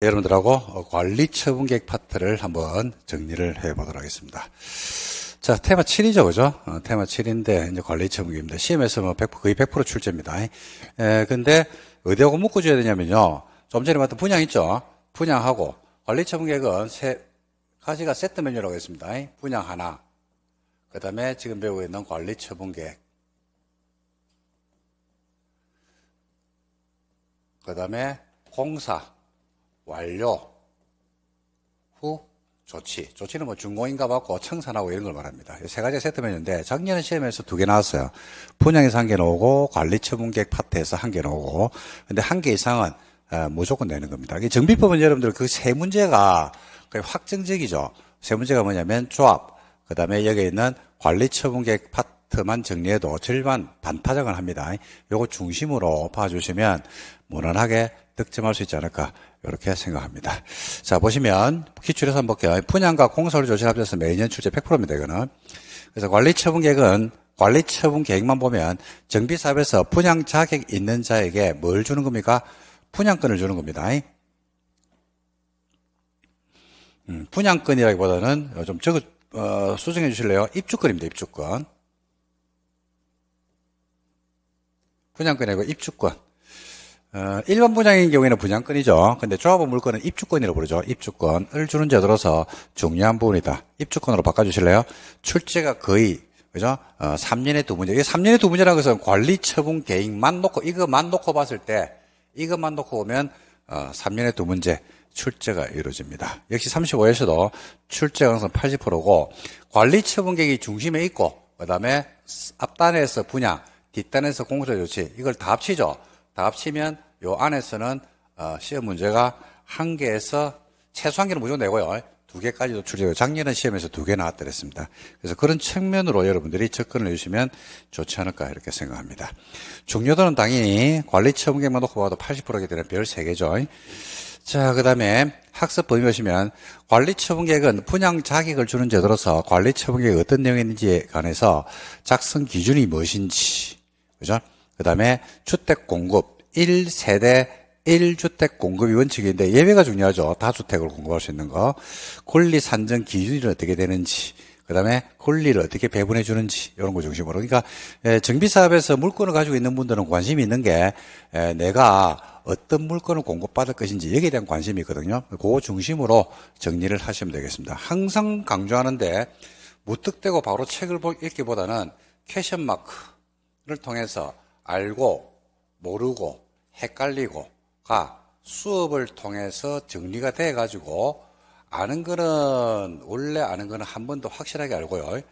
여러분들하고 관리 처분 계획 파트를 한번 정리를 해 보도록 하겠습니다. 자, 테마 7이죠, 그죠? 어, 테마 7인데, 이제 관리 처분 계획입니다. CM에서 뭐 100%, 거의 100% 출제입니다. 에, 근데 어디하고 묶어줘야 되냐면요. 좀 전에 봤던 분양 있죠? 분양하고, 관리 처분 계획은 세 가지가 세트 메뉴라고 했습니다. 분양 하나. 그 다음에 지금 배우고 있는 관리 처분 계획. 그 다음에 공사. 완료 후 조치. 조치는 뭐중공인가 받고 청산하고 이런 걸 말합니다. 세 가지 세트 메뉴인데 작년 시험에서 두 개 나왔어요. 분양에서 한개 나오고 관리 처분객 파트에서 한 개 나오고 근데 한 개 이상은 어, 무조건 내는 겁니다. 정비법은 여러분들 그 세 문제가 확정적이죠. 세 문제가 뭐냐면 조합, 그 다음에 여기 있는 관리 처분객 파트만 정리해도 절반 반타작을 합니다. 요거 중심으로 봐주시면 무난하게 득점할 수 있지 않을까. 이렇게 생각합니다. 자, 보시면 기출에서 한번 볼게요. 분양과 공사를 조치 합쳐서 매년 출제 100%입니다. 이거는. 그래서 관리 처분 계획은 관리 처분 계획만 보면 정비 사업에서 분양 자격 있는 자에게 뭘 주는 겁니까? 분양권을 주는 겁니다. 음, 분양권이라기보다는 좀 적어 수정해 주실래요? 입주권입니다. 입주권. 분양권이고 입주권. 어, 일반 분양인 경우에는 분양권이죠. 근데 조합원 물건은 입주권이라고 부르죠. 입주권을 주는 제도로서 중요한 부분이다. 입주권으로 바꿔주실래요? 출제가 거의 그죠? 어, 3년에 두 문제. 이 3년에 두 문제라는 것은 관리 처분 계획만 놓고 이것만 놓고 봤을 때 이것만 놓고 보면 어, 3년에 두 문제 출제가 이루어집니다. 역시 35에서도 출제 가능성 80%고 관리 처분 계획이 중심에 있고 그다음에 앞단에서 분양, 뒷단에서 공사 조치 이걸 다 합치죠. 다 합치면 요 안에서는 어, 시험 문제가 한 개에서 최소한 개는 무조건 내고요. 두 개까지도 출제고 작년에 시험에서 두 개 나왔더랬습니다. 그래서 그런 측면으로 여러분들이 접근을 해주시면 좋지 않을까 이렇게 생각합니다. 중요도는 당연히 관리 처분계만 놓고 봐도 80%가 되는 별 세개죠 자, 그 다음에 학습 범위 보시면 관리 처분계획은 분양 자격을 주는 제도로서 관리 처분계획 어떤 내용인지에 관해서 작성 기준이 무엇인지, 그죠? 그 다음에 주택 공급 1세대 1주택 공급이 원칙인데 예외가 중요하죠. 다주택을 공급할 수 있는 거. 권리 산정 기준이 어떻게 되는지. 그 다음에 권리를 어떻게 배분해 주는지 이런 거 중심으로 그러니까 예, 정비 사업에서 물건을 가지고 있는 분들은 관심이 있는 게 예, 내가 어떤 물건을 공급받을 것인지 여기에 대한 관심이 있거든요. 그거 중심으로 정리를 하시면 되겠습니다. 항상 강조하는데 무턱대고 바로 책을 읽기보다는 캐션 마크를 통해서 알고 모르고 헷갈리고가 수업을 통해서 정리가 돼 가지고 아는 거는 원래 아는 거는 한번도 확실하게 알고요.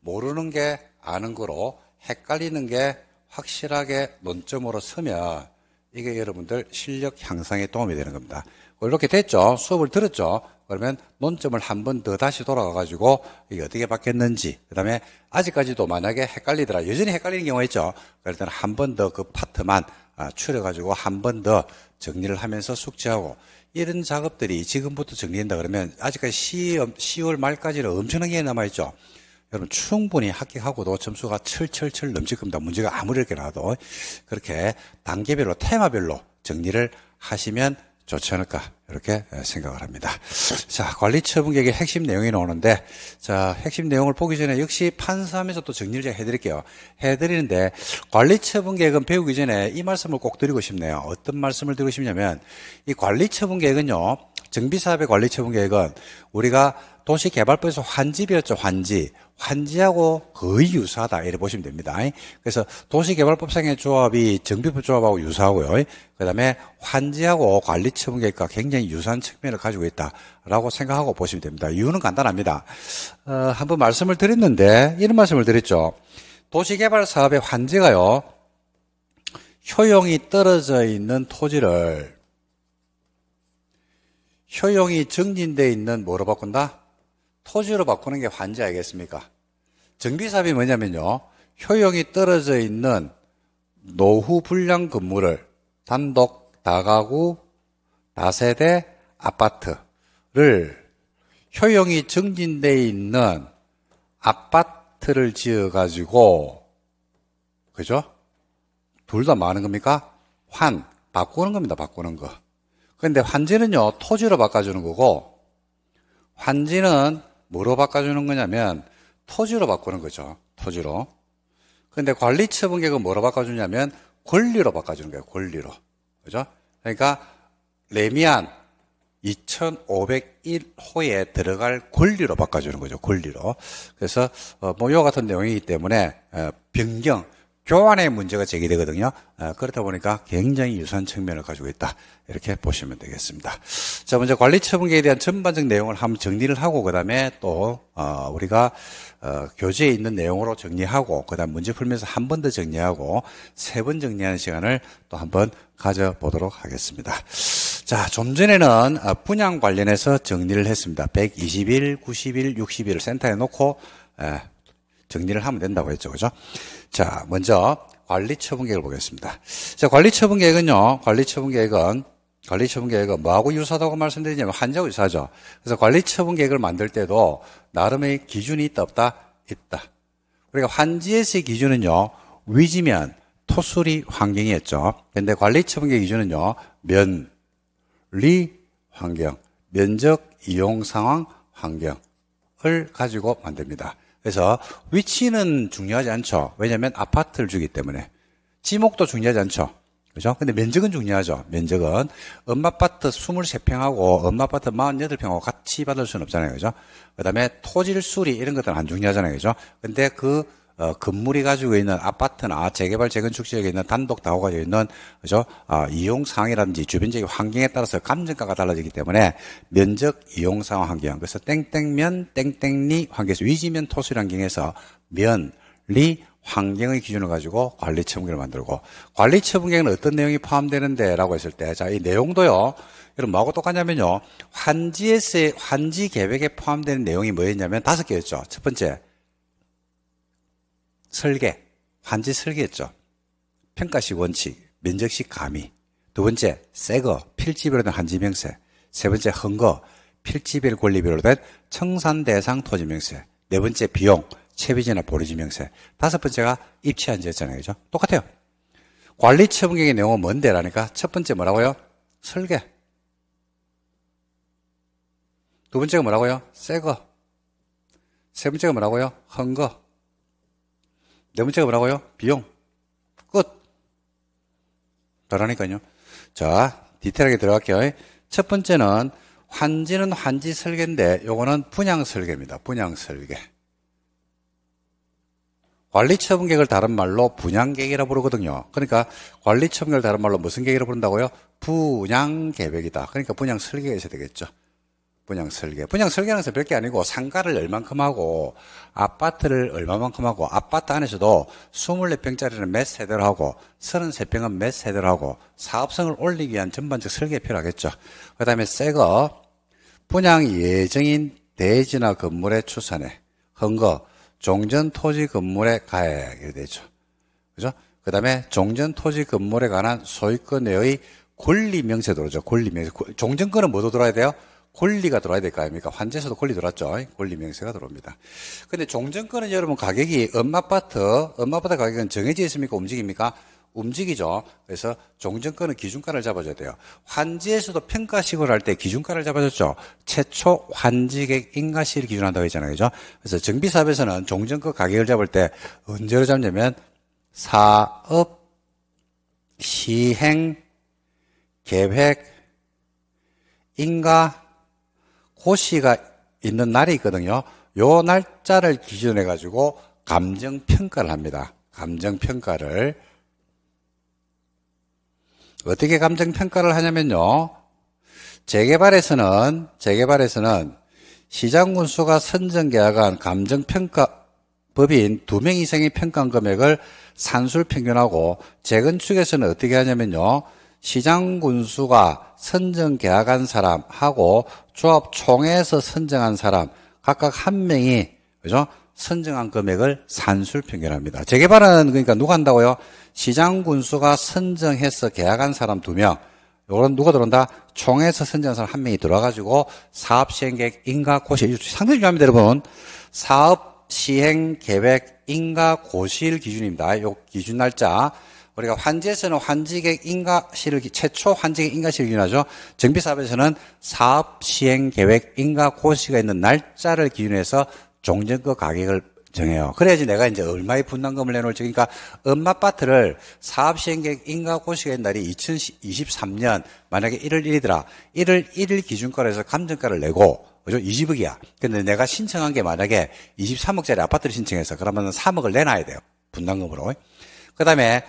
모르는 게 아는 거로 헷갈리는 게 확실하게 논점으로 서면 이게 여러분들 실력 향상에 도움이 되는 겁니다. 어, 이렇게 됐죠? 수업을 들었죠? 그러면 논점을 한 번 더 다시 돌아가가지고 이게 어떻게 바뀌었는지, 그 다음에 아직까지도 만약에 헷갈리더라. 여전히 헷갈리는 경우가 있죠? 그럴 때는 한번 더 그 파트만 아, 추려가지고 한 번 더 정리를 하면서 숙지하고 이런 작업들이 지금부터 정리한다 그러면 아직까지 10월 말까지는 엄청나게 남아있죠? 여러분 충분히 합격하고도 점수가 철철철 넘칠 겁니다. 문제가 아무렇게 나와도 그렇게 단계별로 테마별로 정리를 하시면 좋지 않을까 이렇게 생각을 합니다. 자 관리 처분계획의 핵심 내용이 나오는데 자 핵심 내용을 보기 전에 역시 판사하면서 또 정리를 제가 해드릴게요. 해드리는데 관리 처분계획은 배우기 전에 이 말씀을 꼭 드리고 싶네요. 어떤 말씀을 드리고 싶냐면 이 관리 처분계획은요 정비사업의 관리 처분계획은 우리가 도시개발법에서 환지비였죠, 환지. 환지하고 거의 유사하다. 이래 보시면 됩니다. 그래서 도시개발법상의 조합이 정비법 조합하고 유사하고요. 그 다음에 환지하고 관리처분계획과 굉장히 유사한 측면을 가지고 있다라고 생각하고 보시면 됩니다. 이유는 간단합니다. 어, 한번 말씀을 드렸는데, 이런 말씀을 드렸죠. 도시개발 사업의 환지가요, 효용이 떨어져 있는 토지를 효용이 증진되어 있는 뭐로 바꾼다? 토지로 바꾸는 게 환지 아니겠습니까? 정비사업이 뭐냐면요. 효용이 떨어져 있는 노후 불량 건물을 단독 다가구 다세대 아파트를 효용이 증진돼 있는 아파트를 지어 가지고 그죠? 둘 다 많은 겁니까? 환 바꾸는 겁니다. 바꾸는 거. 그런데 환지는요 토지로 바꿔주는 거고 환지는 뭐로 바꿔주는 거냐면 토지로 바꾸는 거죠. 토지로. 근데 관리 처분계획은 뭐로 바꿔주냐면 권리로 바꿔주는 거예요. 권리로. 그죠? 그러니까 레미안 2501호에 들어갈 권리로 바꿔주는 거죠. 권리로. 그래서 어, 뭐 이와 같은 내용이기 때문에 어, 변경 교환의 문제가 제기되거든요. 어, 그렇다 보니까 굉장히 유사한 측면을 가지고 있다. 이렇게 보시면 되겠습니다. 자, 먼저 관리 처분계에 대한 전반적 내용을 한번 정리를 하고, 그 다음에 또, 어, 우리가, 어, 교재에 있는 내용으로 정리하고, 그 다음 문제 풀면서 한 번 더 정리하고, 세 번 정리하는 시간을 또 한 번 가져보도록 하겠습니다. 자, 좀 전에는 어, 분양 관련해서 정리를 했습니다. 121, 91, 61을 센터에 놓고, 정리를 하면 된다고 했죠. 그죠? 자, 먼저 관리 처분 계획을 보겠습니다. 자, 관리 처분 계획은요. 관리 처분 계획은 관리 처분 계획은 뭐하고 유사하다고 말씀드리냐면 환자하고 유사하죠. 그래서 관리 처분 계획을 만들 때도 나름의 기준이 있다 없다 있다. 그러니까 환지에서의 기준은요. 위지면 토수리 환경이었죠. 근데 관리 처분 계획 기준은요. 면, 리 환경, 면적 이용 상황 환경을 가지고 만듭니다. 그래서 위치는 중요하지 않죠. 왜냐하면 아파트를 주기 때문에 지목도 중요하지 않죠. 그죠? 근데 면적은 중요하죠. 면적은 엄마 아파트 23평하고 엄마 아파트 48평하고 같이 받을 수는 없잖아요. 그죠? 그다음에 토질 수리 이런 것들은 안 중요하잖아요. 그죠? 근데 그 어, 건물이 가지고 있는 아파트나 재개발 재건축 지역에 있는 단독 다호 가지고 있는 그죠 아, 이용 상황이라든지 주변 지역 환경에 따라서 감정가가 달라지기 때문에 면적 이용 상황 환경 그래서 땡땡면 땡땡리 환경에서 위지면 토수리 환경에서 면리 환경의 기준을 가지고 관리 처분계를 만들고 관리 처분계는 어떤 내용이 포함되는데라고 했을 때 자 이 내용도요 여러분 뭐하고 똑같냐면요 환지에서 의 환지 계획에 포함되는 내용이 뭐였냐면 다섯 개였죠 첫 번째 설계, 환지 설계였죠. 평가식 원칙, 면적식 가미. 두 번째, 새거, 필지별로 된 한지명세. 세 번째, 헌거, 필지별 권리별로 된 청산대상 토지명세. 네 번째, 비용, 채비지나 보류지명세 다섯 번째가 입체환지였잖아요 그죠? 똑같아요. 관리 처분경의 내용은 뭔데라니까 첫 번째 뭐라고요? 설계. 두 번째가 뭐라고요? 새거. 세 번째가 뭐라고요? 헌거. 네 번째가 뭐라고요? 비용. 끝. 그러니까요. 자, 디테일하게 들어갈게요. 첫 번째는 환지는 환지 설계인데 요거는 분양 설계입니다. 분양 설계. 관리처분 계획을 다른 말로 분양 계획이라 고 부르거든요. 그러니까 관리처분 계획을 다른 말로 무슨 계획이라 고 부른다고요? 분양 계획이다. 그러니까 분양 설계가 있어야 되겠죠. 분양 설계. 분양 설계는 별게 아니고 상가를 얼만큼 하고 아파트를 얼마만큼 하고 아파트 안에서도 24평짜리는 몇 세대로 하고 33평은 몇 세대로 하고 사업성을 올리기 위한 전반적 설계 필요하겠죠. 그 다음에 새거 분양 예정인 대지나 건물의 추산에 헌거 종전 토지 건물에 가야 되죠. 그죠? 그 다음에 종전 토지 건물에 관한 소유권 내의 권리 명세 도로죠. 그 권리 명세. 종전권은 뭐로 들어야 돼요? 권리가 들어와야 될 거 아닙니까? 환제서도 권리 들어왔죠. 권리 명세가 들어옵니다. 근데 종전권은 여러분 가격이 엄마파트, 엄마파트 가격은 정해져 있습니까? 움직입니까? 움직이죠. 그래서 종전권은 기준가를 잡아줘야 돼요. 환지에서도 평가식으로 할 때 기준가를 잡아줬죠. 최초 환지객 인가시를 기준한다고 했잖아요. 그죠? 그래서 정비사업에서는 종전권 가격을 잡을 때 언제로 잡냐면 사업 시행 계획 인가 호시가 있는 날이 있거든요. 요 날짜를 기준해 가지고 감정 평가를 합니다. 감정 평가를 어떻게 감정 평가를 하냐면요. 재개발에서는 재개발에서는 시장 군수가 선정 계약한 감정 평가 법인 두 명 이상의 평가 금액을 산술 평균하고 재건축에서는 어떻게 하냐면요. 시장 군수가 선정 계약한 사람하고 조합 총회에서 선정한 사람 각각 한 명이 그죠? 선정한 금액을 산술 평균합니다. 재개발은 그러니까 누가 한다고요? 시장 군수가 선정해서 계약한 사람 두 명. 요런 누가 들어온다? 총에서 선정한 사람 한 명이 들어와가지고 사업 시행 계획 인가 고시 상당히 중요합니다, 여러분. 사업 시행 계획 인가 고시일 기준입니다. 요 기준 날짜 우리가 환지에서는 환지객 인가 시를 최초 환지객 인가 시를 기준하죠. 정비 사업에서는 사업 시행 계획 인가 고시가 있는 날짜를 기준해서 종전거 가격을 정해요. 그래야지 내가 이제 얼마의 분담금을 내놓을지. 그러니까 엄마파트를 사업시행계획 인가고시의 가 날이 2023년 만약에 1월 1일이더라. 1월 1일 기준가로 해서 감정가를 내고 그죠? 20억이야. 근데 내가 신청한 게 만약에 23억짜리 아파트를 신청해서 그러면 3억을 내놔야 돼요. 분담금으로. 그 다음에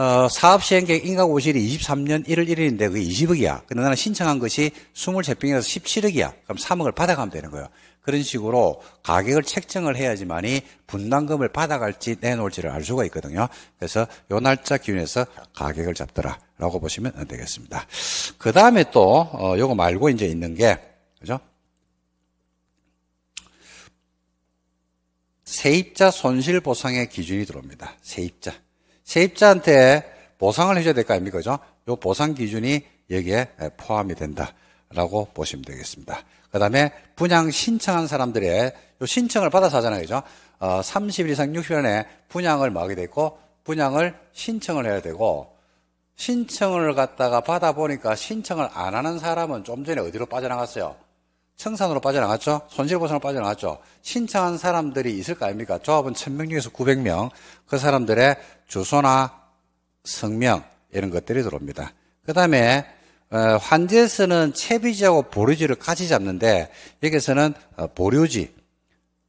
어, 사업 시행계획 인가고 실이 23년 1월 1일인데 그게 20억이야. 근데 나는 신청한 것이 23평에서 17억이야. 그럼 3억을 받아가면 되는 거예요. 그런 식으로 가격을 책정을 해야지만이 분담금을 받아갈지 내놓을지를 알 수가 있거든요. 그래서 요 날짜 기준에서 가격을 잡더라라고 보시면 되겠습니다. 그 다음에 또 어, 요거 말고 이제 있는 게 그죠? 세입자 손실 보상의 기준이 들어옵니다. 세입자. 세입자한테 보상을 해줘야 될 거 아닙니까? 그죠? 요 보상 기준이 여기에 포함이 된다라고 보시면 되겠습니다. 그 다음에 분양 신청한 사람들의 요 신청을 받아서 하잖아요. 그죠? 어, 30일 이상 60일 안에 분양을 막이 되고 분양을 신청을 해야 되고, 신청을 갖다가 받아보니까 신청을 안 하는 사람은 좀 전에 어디로 빠져나갔어요? 청산으로 빠져나갔죠. 손실보상으로 빠져나갔죠. 신청한 사람들이 있을 거 아닙니까? 조합은 1000명 중에서 900명. 그 사람들의 주소나 성명 이런 것들이 들어옵니다. 그 다음에 어, 환지에서는 채비지하고 보류지를 같이 잡는데 여기서는 어, 보류지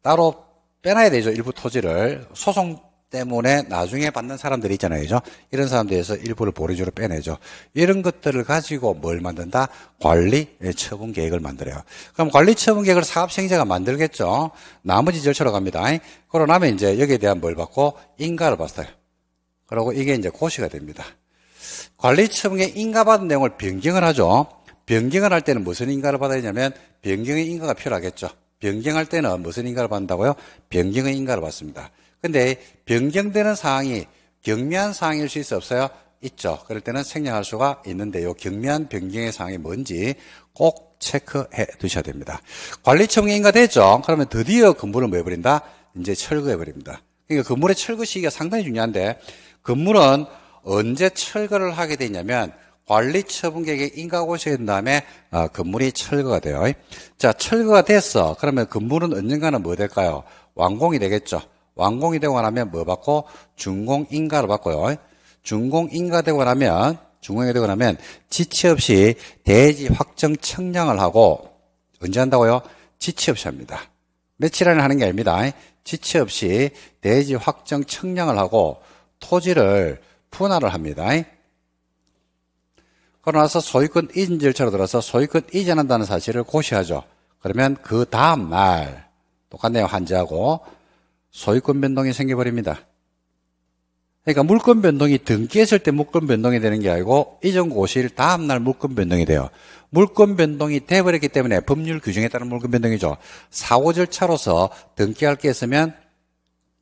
따로 빼놔야 되죠. 일부 토지를 소송 때문에 나중에 받는 사람들이 있잖아요. 그죠? 이런 사람들에서 일부를 보류주로 빼내죠. 이런 것들을 가지고 뭘 만든다? 관리 예, 처분 계획을 만들어요. 그럼 관리 처분 계획을 사업생제가 만들겠죠. 나머지 절차로 갑니다. 그러고 나면 이제 여기에 대한 뭘 받고? 인가를 받어요. 그리고 이게 이제 고시가 됩니다. 관리 처분에 인가받은 내용을 변경을 하죠. 변경을 할 때는 무슨 인가를 받아야 되냐면 변경의 인가가 필요하겠죠. 변경할 때는 무슨 인가를 받는다고요? 변경의 인가를 받습니다. 근데 변경되는 사항이 경미한 사항일 수 있어 없어요? 있죠. 그럴 때는 생략할 수가 있는데요. 경미한 변경의 사항이 뭔지 꼭 체크해 두셔야 됩니다. 관리청에 인가되죠? 그러면 드디어 건물을 뭐 해버린다? 이제 철거해버립니다. 그러니까 건물의 철거 시기가 상당히 중요한데, 건물은 언제 철거를 하게 되냐면, 관리 처분객에 인가 고시가 된 다음에 아, 건물이 철거가 돼요. 자, 철거가 됐어. 그러면 건물은 언젠가는 뭐 될까요? 완공이 되겠죠. 완공이 되고 나면 뭐 받고 준공인가를 받고요. 준공인가 되고 나면 준공이 되고 나면 지체 없이 대지 확정 청량을 하고 언제 한다고요? 지체 없이 합니다. 며칠 안에 하는 게 아닙니다. 지체 없이 대지 확정 청량을 하고 토지를 분할을 합니다. 그러나서 소유권 이전 절차로 들어서 소유권 이전한다는 사실을 고시하죠. 그러면 그 다음 날 똑같네요. 환자하고 소유권 변동이 생겨버립니다. 그러니까 물권 변동이 등기했을 때 물권 변동이 되는 게 아니고 이전 고일 다음날 물권 변동이 돼요. 물권 변동이 돼버렸기 때문에 법률 규정에 따른 물권 변동이죠. 사고 절차로서 등기할 게 있으면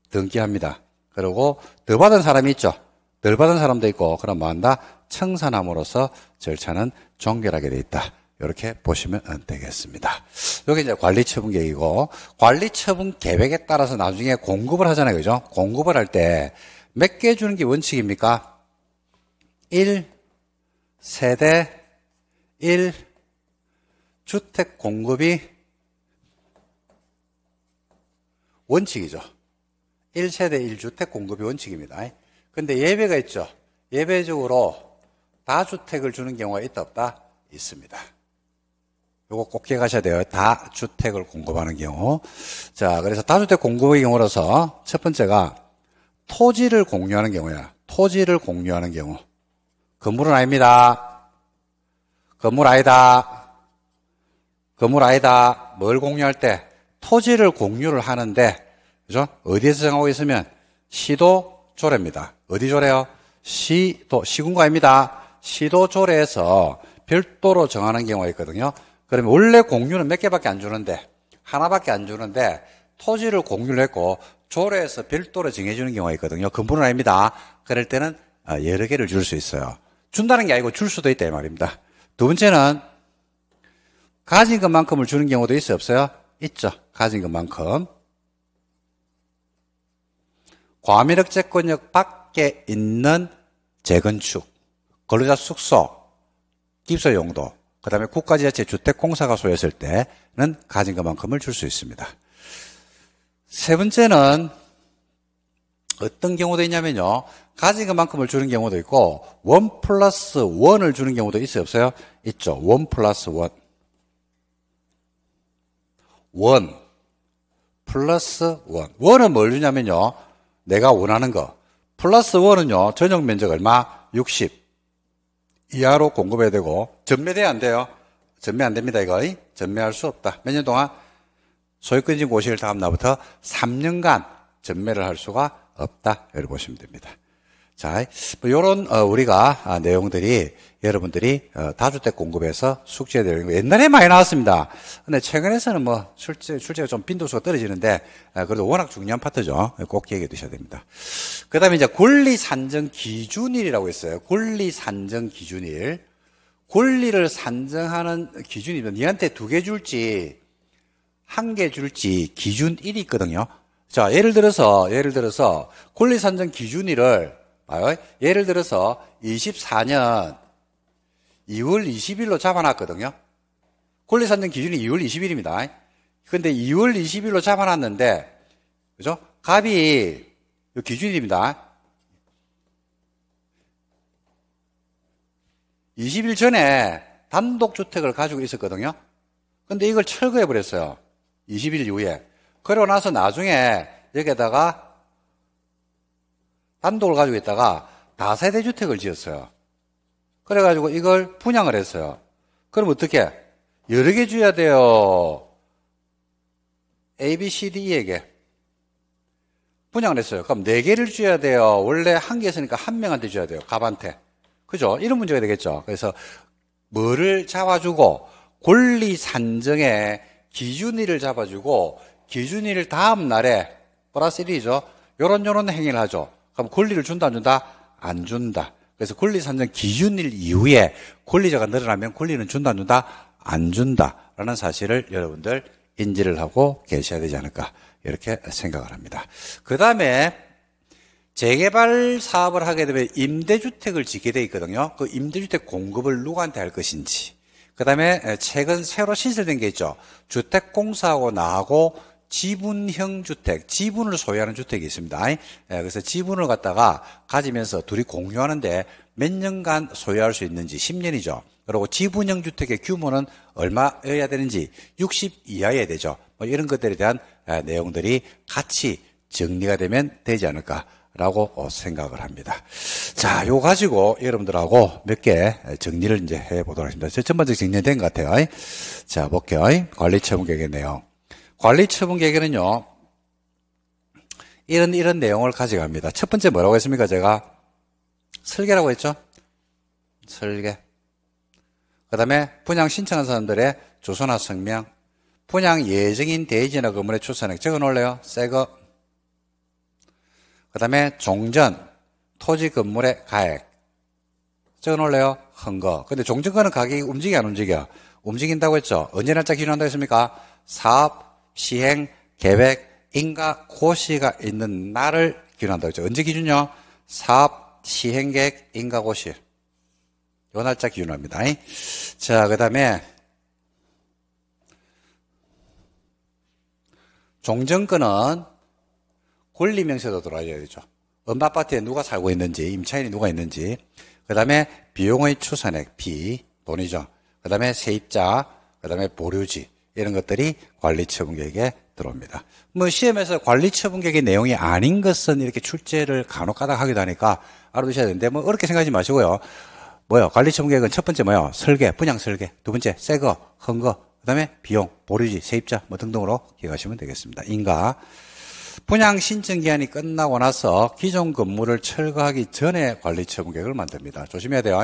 등기합니다. 그리고 더 받은 사람이 있죠. 덜 받은 사람도 있고 그럼 뭐 한다? 청산함으로써 절차는 종결하게 돼 있다. 이렇게 보시면 되겠습니다. 이게 이제 관리처분 계획이고 관리처분 계획에 따라서 나중에 공급을 하잖아요, 그죠? 공급을 할 때 몇 개 주는 게 원칙입니까? 1 세대 1 주택 공급이 원칙이죠. 1세대 1주택 공급이 원칙입니다. 근데 예외가 있죠. 예외적으로 다주택을 주는 경우가 있다 없다? 있습니다. 요거 꼭 기억하셔야 돼요. 다주택을 공급하는 경우. 자, 그래서 다주택 공급의 경우로서첫 번째가 토지를 공유하는 경우야. 토지를 공유하는 경우. 건물은 아닙니다. 건물 아니다. 건물 아니다. 뭘 공유할 때? 토지를 공유를 하는데, 그죠? 어디에서 정하고 있으면 시도 조례입니다. 어디 조례요? 시도, 시군가입니다 시도 조례에서 별도로 정하는 경우가 있거든요. 그러면 원래 공유는 몇 개밖에 안 주는데 하나밖에 안 주는데 토지를 공유를 했고 조례에서 별도로 정해주는 경우가 있거든요. 근본은 아닙니다. 그럴 때는 어, 여러 개를 줄 수 있어요. 준다는 게 아니고 줄 수도 있다 이 말입니다. 두 번째는 가진 것만큼을 주는 경우도 있어요 없어요? 있죠. 가진 것만큼. 과밀억제권역 밖에 있는 재건축, 근로자 숙소, 기소 용도, 그 다음에 국가지자체 주택공사가 소유했을 때는 가진것만큼을 줄 수 있습니다. 세 번째는 어떤 경우도 있냐면요. 가진 것만큼을 주는 경우도 있고, 원 플러스 원을 주는 경우도 있어요, 없어요? 있죠. 원 플러스 원. 원 플러스 원. 원은 뭘 주냐면요. 내가 원하는 거. 플러스 원은요, 전용 면적 얼마? 60. 이하로 공급해야 되고 전매돼야 안 돼요. 전매 안 됩니다 이거. 전매할 수 없다. 몇 년 동안 소유 권 끊진 곳일 다음 날부터 3년간 전매를 할 수가 없다. 이렇게 보시면 됩니다. 자, 뭐 요런 어, 우리가 아, 내용들이 여러분들이 어, 다주택 공급에서 숙제 내용 옛날에 많이 나왔습니다. 근데 최근에서는 뭐 출제 출제가 좀 빈도수가 떨어지는데 아, 그래도 워낙 중요한 파트죠. 꼭 기억해 두셔야 됩니다. 그다음에 이제 권리 산정 기준일이라고 있어요. 권리 산정 기준일. 권리를 산정하는 기준이면 니한테 두 개 줄지 한 개 줄지 기준일이 있거든요. 자, 예를 들어서 예를 들어서 권리 산정 기준일을 예를 들어서 24년 2월 20일로 잡아놨거든요. 권리산정 기준이 2월 20일입니다. 그런데 2월 20일로 잡아놨는데, 그죠? 갑이 기준입니다. 20일 전에 단독주택을 가지고 있었거든요. 그런데 이걸 철거해버렸어요. 20일 이후에. 그러고 나서 나중에 여기에다가 단독을 가지고 있다가 다세대 주택을 지었어요. 그래가지고 이걸 분양을 했어요. 그럼 어떻게? 여러 개 줘야 돼요. A, B, C, D, E에게. 분양을 했어요. 그럼 네 개를 줘야 돼요. 원래 한 개 있으니까 한 명한테 줘야 돼요. 갑한테. 그죠? 이런 문제가 되겠죠. 그래서 뭐를 잡아주고 권리 산정의 기준일을 잡아주고 기준일 다음 날에 플러스 1이죠. 요런 요런 행위를 하죠. 그럼 권리를 준다 안 준다? 안 준다. 그래서 권리 산정 기준일 이후에 권리자가 늘어나면 권리는 준다 안 준다? 안 준다라는 사실을 여러분들 인지를 하고 계셔야 되지 않을까 이렇게 생각을 합니다. 그 다음에 재개발 사업을 하게 되면 임대주택을 짓게 돼 있거든요. 그 임대주택 공급을 누구한테 할 것인지. 그 다음에 최근 새로 신설된 게 있죠. 주택공사하고 나하고 지분형 주택, 지분을 소유하는 주택이 있습니다. 예, 그래서 지분을 갖다가 가지면서 둘이 공유하는데 몇 년간 소유할 수 있는지 10년이죠. 그리고 지분형 주택의 규모는 얼마여야 되는지 60 이하여야 되죠. 뭐 이런 것들에 대한 예, 내용들이 같이 정리가 되면 되지 않을까라고 어, 생각을 합니다. 자, 요 가지고 여러분들하고 몇개 예, 정리를 이제 해보도록 하겠습니다. 첫 번째 정리된 것 같아요. 자, 볼게요. 관리 채용 계획의 내용. 관리 처분 계획에는요, 이런, 이런 내용을 가져갑니다. 첫 번째 뭐라고 했습니까? 제가 설계라고 했죠? 설계. 그 다음에 분양 신청한 사람들의 조선화 성명, 분양 예정인 대지나 건물의 추산액 적어 놓을래요? 새거. 그 다음에 종전, 토지 건물의 가액. 적어 놓을래요? 헌거. 근데 종전거는 가격이 움직이 안 움직여? 움직인다고 했죠? 언제 날짜 기준한다고 했습니까? 사업 시행, 계획, 인가, 고시가 있는 날을 기준한다그죠 언제 기준이요? 사업, 시행 계획, 인가, 고시. 요 날짜 기준합니다. 자, 그 다음에 종전권은 권리명세도 들어와야 되죠. 엄바파트에 누가 살고 있는지, 임차인이 누가 있는지, 그 다음에 비용의 추산액, 비, 돈이죠. 그 다음에 세입자, 그 다음에 보류지. 이런 것들이 관리 처분계획에 들어옵니다. 뭐 시험에서 관리 처분계획의 내용이 아닌 것은 이렇게 출제를 간혹 가다 하기도 하니까 알아두셔야 되는데 뭐어렇게 생각하지 마시고요. 뭐요? 관리 처분계획은 첫 번째 뭐요? 설계, 분양 설계. 두 번째 새거, 헌거. 그다음에 비용, 보류지, 세입자 뭐 등등으로 기억하시면 되겠습니다. 인가 분양 신청 기한이 끝나고 나서 기존 건물을 철거하기 전에 관리 처분 계획을 만듭니다. 조심해야 돼요.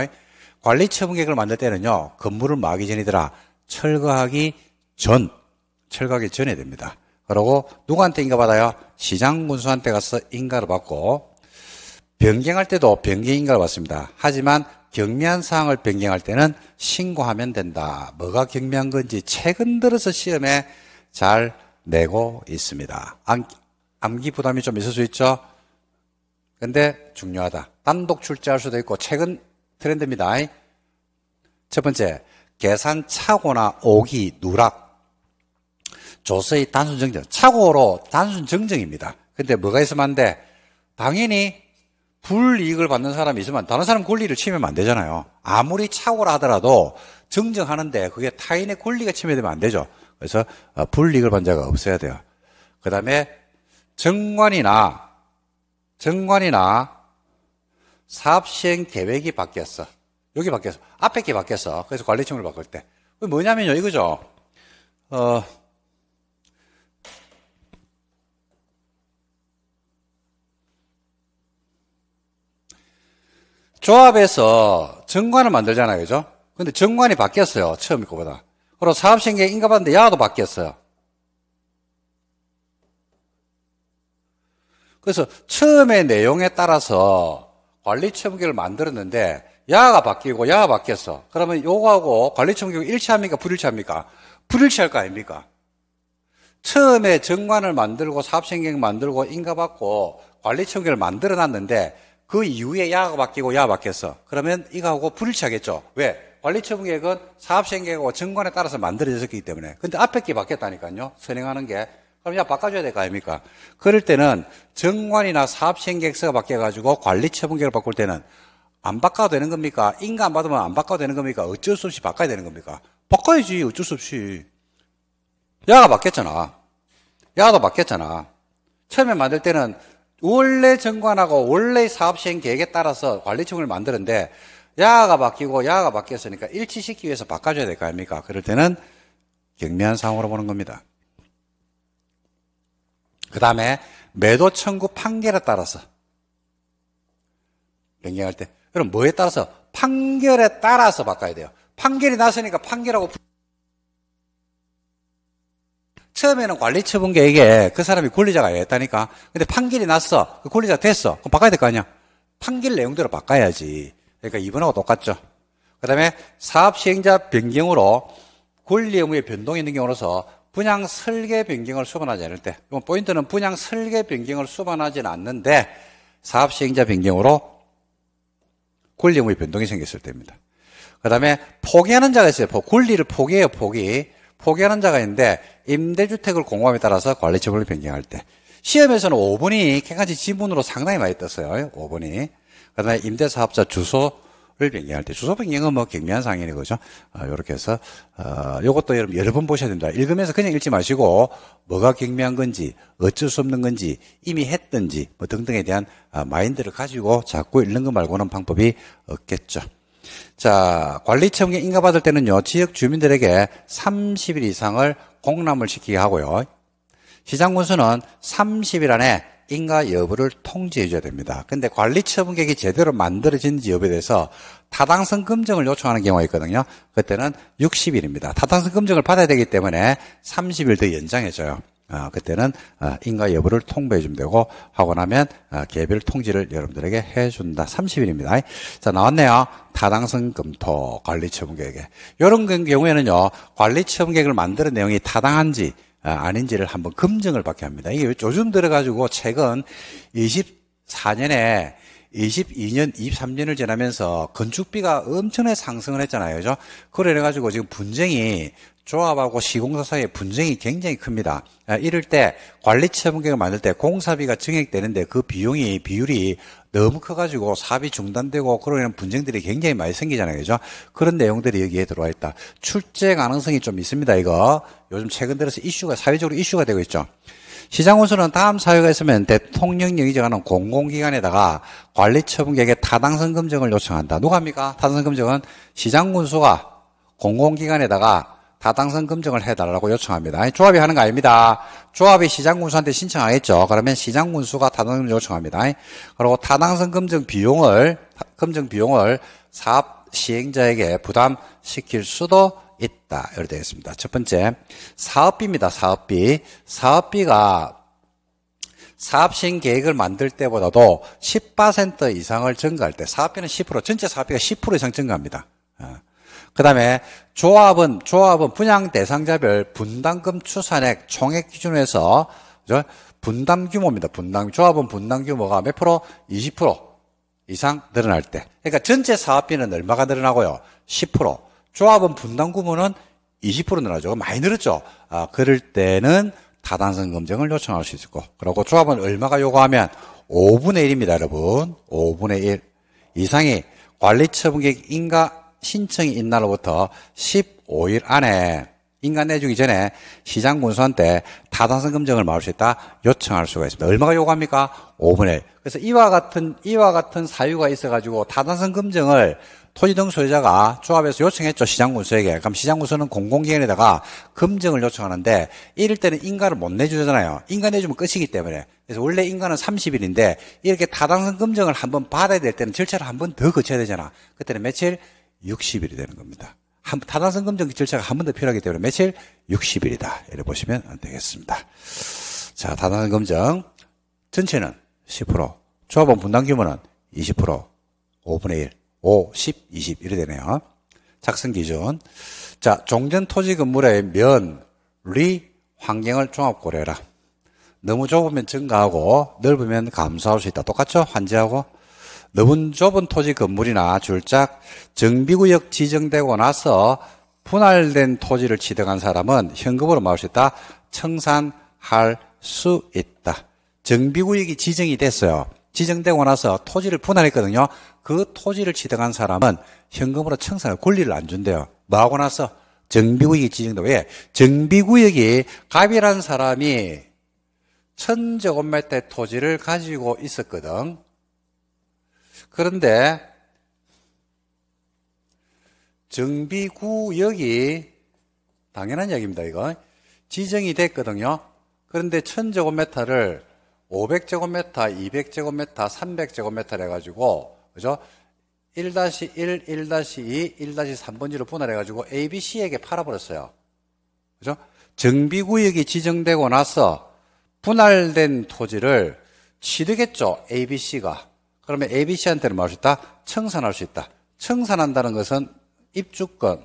관리 처분 계획을 만들 때는요. 건물을 막기 전이더라. 철거하기 전 철거하기 전에 됩니다. 그러고 누구한테 인가받아요? 시장 군수한테 가서 인가를 받고 변경할 때도 변경 인가를 받습니다. 하지만 경미한 사항을 변경할 때는 신고하면 된다. 뭐가 경미한 건지 최근 들어서 시험에 잘 내고 있습니다. 암, 암기 부담이 좀 있을 수 있죠? 근데 중요하다. 단독 출제할 수도 있고 최근 트렌드입니다. 첫 번째, 계산착오나 오기, 누락, 조서의 단순 증정 착오로 단순 증정입니다 근데 뭐가 있으면 안 돼? 당연히 불이익을 받는 사람이 있으면 다른 사람 권리를 침해하면 안 되잖아요. 아무리 착오를 하더라도 증정하는데 그게 타인의 권리가 침해되면 안 되죠. 그래서 어, 불이익을 받는 자가 없어야 돼요. 그 다음에 정관이나 정관이나 사업시행 계획이 바뀌었어. 여기 바뀌었어. 앞에 게 바뀌었어. 그래서 관리청을 바꿀 때. 뭐냐면요, 이거죠. 어, 조합에서 정관을 만들잖아요. 그죠? 근데 정관이 바뀌었어요. 처음 있고보다. 그리고 사업신계 인가받는데 야도 바뀌었어요. 그래서 처음의 내용에 따라서 관리처분계를 만들었는데 야가 바뀌고 야가 바뀌었어. 그러면 요거하고 관리처분계가 일치합니까? 불일치합니까? 불일치할 거 아닙니까? 처음에 정관을 만들고 사업신계를 만들고 인가받고 관리처분계를 만들어 놨는데 그 이후에 야가 바뀌고 야가 바뀌었어. 그러면 이거하고 불일치하겠죠. 왜? 관리처분계획은 사업시행계획하고 정관에 따라서 만들어졌기 때문에. 근데 앞에 게 바뀌었다니까요. 선행하는 게. 그럼 야 바꿔줘야 될 거 아닙니까? 그럴 때는 정관이나 사업시행계획서가 바뀌어가지고 관리처분계획을 바꿀 때는 안 바꿔도 되는 겁니까? 인가 안 받으면 안 바꿔도 되는 겁니까? 어쩔 수 없이 바꿔야 되는 겁니까? 바꿔야지 어쩔 수 없이. 야가 바뀌었잖아. 야도 바뀌었잖아. 처음에 만들 때는 원래 정관하고 원래 사업 시행 계획에 따라서 관리청을 만드는데 야가 바뀌고 야가 바뀌었으니까 일치시키기 위해서 바꿔줘야 될 거 아닙니까? 그럴 때는 경미한 상황으로 보는 겁니다. 그 다음에 매도 청구 판결에 따라서 변경할 때 그럼 뭐에 따라서 판결에 따라서 바꿔야 돼요. 판결이 났으니까 판결하고 처음에는 관리 처분 계에게그 사람이 권리자가 했다니까. 근데 판결이 났어. 그 권리자가 됐어. 그럼 바꿔야 될 거 아니야. 판결 내용대로 바꿔야지. 그러니까 이번하고 똑같죠. 그 다음에 사업 시행자 변경으로 권리 의무의 변동이 있는 경우로서 분양 설계 변경을 수반하지 않을 때, 포인트는 분양 설계 변경을 수반하지는 않는데 사업 시행자 변경으로 권리 의무의 변동이 생겼을 때입니다. 그 다음에 포기하는 자가 있어요. 권리를 포기해요, 포기. 포기하는 자가 있는데 임대주택을 공모함에 따라서 관리 처분을 변경할 때 시험에서는 5번이 개가지 지문으로 상당히 많이 떴어요. 5번이. 그다음에 임대사업자 주소를 변경할 때 주소 변경은 뭐 경미한 상인이 거죠. 어, 이렇게 해서 어, 이것도 여러분 여러 번 보셔야 됩니다. 읽으면서 그냥 읽지 마시고 뭐가 경미한 건지 어쩔 수 없는 건지 이미 했던지뭐 등등에 대한 아, 마인드를 가지고 자꾸 읽는 거 말고는 방법이 없겠죠. 자, 관리체험계 인가받을 때는요, 지역 주민들에게 30일 이상을 공람을 시키게 하고요. 시장군수는 30일 안에 인가 여부를 통지해줘야 됩니다. 근데 관리처분계획이 제대로 만들어진지 여부에 대해서 타당성 검증을 요청하는 경우가 있거든요. 그때는 60일입니다. 타당성 검증을 받아야 되기 때문에 30일 더 연장해줘요. 아, 그때는 아, 인가 여부를 통보해 주면 되고 하고 나면 아, 개별 통지를 여러분들에게 해준다. 30일입니다. 자 나왔네요. 타당성 검토 관리 처분 계획에 요런 경우에는요 관리 처분 계획을 만드는 내용이 타당한지 아, 닌지를 한번 검증을 받게 합니다. 이게 요즘 들어가지고 최근 24년에 22년, 23년을 지나면서 건축비가 엄청나게 상승을 했잖아요. 그죠? 그래 가지고 지금 분쟁이 조합하고 시공사 사이의 분쟁이 굉장히 큽니다. 아, 이럴 때 관리처분 계획을 만들 때 공사비가 증액되는데 그 비용이 비율이 너무 커가지고 사업이 중단되고 그러는 분쟁들이 굉장히 많이 생기잖아요, 그죠? 그런 내용들이 여기에 들어와 있다. 출제 가능성이 좀 있습니다. 이거 요즘 최근 들어서 이슈가 사회적으로 이슈가 되고 있죠. 시장 운수는 다음 사유가 있으면 대통령 영위정하는 공공기관에다가 관리처분계획의 타당성 검증을 요청한다. 누가 합니까? 타당성 검증은 시장 운수가 공공기관에다가 타당성 검증을 해달라고 요청합니다. 조합이 하는 거 아닙니다. 조합이 시장군수한테 신청 하겠죠 그러면 시장군수가 타당성 요청합니다. 그리고 타당성 검증 비용을 검증 비용을 사업 시행자에게 부담시킬 수도 있다. 이렇게 되겠습니다첫 번째 사업비입니다. 사업비 사업비가 사업시행 계획을 만들 때보다도 10% 이상을 증가할 때 사업비는 10% 전체 사업비가 10% 이상 증가합니다. 어. 그 다음에 조합은, 조합은 분양 대상자별 분담금 추산액 총액 기준으로 해서, 분담 규모입니다. 분담, 조합은 분담 규모가 몇 프로? 20% 이상 늘어날 때. 그러니까 전체 사업비는 얼마가 늘어나고요? 10%. 조합은 분담 규모는 20% 늘어나죠. 많이 늘었죠. 아, 그럴 때는 다당성 검증을 요청할 수 있고. 그리고 조합은 얼마가 요구하면 5분의 1입니다, 여러분. 5분의 1 이상이 관리 처분객 인가 신청이 있 날로부터 15일 안에 인간 내주기 전에 시장 군수한테 타당성 검증을 막을 수 있다 요청할 수가 있습니다. 얼마가 요구합니까? 5분의 1. 그래서 이와 같은 이와 같은 사유가 있어가지고 타당성 검증을 토지등 소유자가 조합에서 요청했죠 시장 군수에게. 그럼 시장 군수는 공공기관에다가 검증을 요청하는데 이럴 때는 인가를 못 내주잖아요. 인가 내주면 끝이기 때문에. 그래서 원래 인가는 30일인데 이렇게 타당성 검증을 한번 받아야 될 때는 절차를 한번 더 거쳐야 되잖아. 그때는 며칠? 60일이 되는 겁니다. 한, 타당성검증 절차가 한 번 더 필요하기 때문에 며칠 60일이다. 이렇게 보시면 되겠습니다. 자, 타당성검증 전체는 10%, 조합원 분담 규모는 20%, 5분의 1, 5, 10, 20 이래 되네요. 작성 기준. 자, 종전 토지 건물의 면, 리, 환경을 종합 고려해라. 너무 좁으면 증가하고 넓으면 감소할 수 있다. 똑같죠? 환지하고 너무 좁은 토지 건물이나 줄짝 정비구역 지정되고 나서 분할된 토지를 취득한 사람은 현금으로 마을수 있다. 청산할 수 있다. 정비구역이 지정이 됐어요. 지정되고 나서 토지를 분할했거든요. 그 토지를 취득한 사람은 현금으로 청산할 권리를 안 준대요. 뭐 하고 나서? 정비구역이 지정되고. 왜? 정비구역이 갑이라는 사람이 천제곱미터 토지를 가지고 있었거든. 그런데 정비구역이 당연한 이야기입니다. 이거 지정이 됐거든요. 그런데 1000제곱미터를 500제곱미터, 200제곱미터, 300제곱미터 해가지고 그죠? 1-1, 1-2, 1-3번지로 분할해가지고 A, B, C에게 팔아버렸어요. 그죠? 정비구역이 지정되고 나서 분할된 토지를 취득했죠 A, B, C가. 그러면 ABC한테는 말할 수 있다? 청산할 수 있다. 청산한다는 것은 입주권.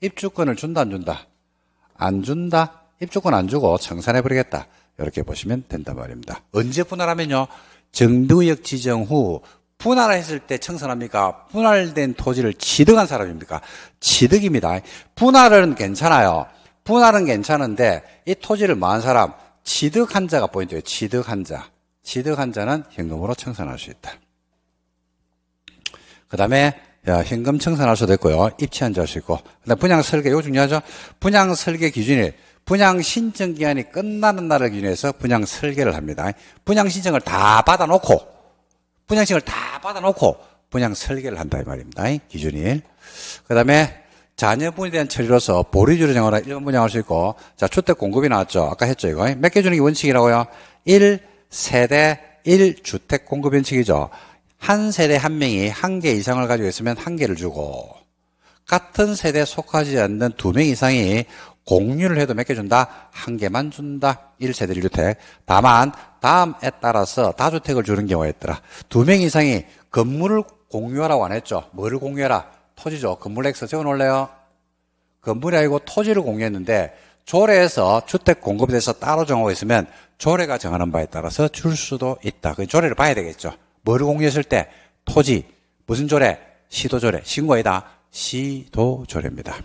입주권을 준다, 안 준다? 안 준다? 입주권 안 주고 청산해버리겠다. 이렇게 보시면 된단 말입니다. 언제 분할하면요? 정부역 지정 후 분할했을 때 청산합니까? 분할된 토지를 취득한 사람입니까? 취득입니다. 분할은 괜찮아요. 분할은 괜찮은데 이 토지를 마한 사람, 취득한 자가 포인트예요. 취득한 자. 취득한 자는 현금으로 청산할 수 있다. 그 다음에 현금 청산할 수도 있고요. 입찰한 자수 있고. 그다음 분양 설계 이거 중요하죠. 분양 설계 기준이 분양 신청 기한이 끝나는 날을 기준해서 분양 설계를 합니다. 분양 신청을 다 받아놓고 분양 신청을 다 받아놓고 분양 설계를 한다 이 말입니다. 기준이. 그다음에 자녀분에 대한 처리로서 보류주로 정하나 일반 분양할 수 있고 자 주택 공급이 나왔죠. 아까 했죠 이거. 몇 개 주는 게 원칙이라고요? 1세대 1주택 공급 원칙이죠. 한 세대 한 명이 한 개 이상을 가지고 있으면 한 개를 주고 같은 세대에 속하지 않는 두 명 이상이 공유를 해도 몇 개 준다? 한 개만 준다. 1세대 1주택. 다만 다음에 따라서 다주택을 주는 경우가 있더라. 두 명 이상이 건물을 공유하라고 안 했죠. 뭐를 공유해라? 토지죠. 건물 엑스 세워놓을래요? 건물이 아니고 토지를 공유했는데 조례에서 주택 공급에 대해서 따로 정하고 있으면 조례가 정하는 바에 따라서 줄 수도 있다. 그 조례를 봐야 되겠죠. 뭐를 공개했을 때? 토지. 무슨 조례? 시도조례. 신고에다 시도조례입니다.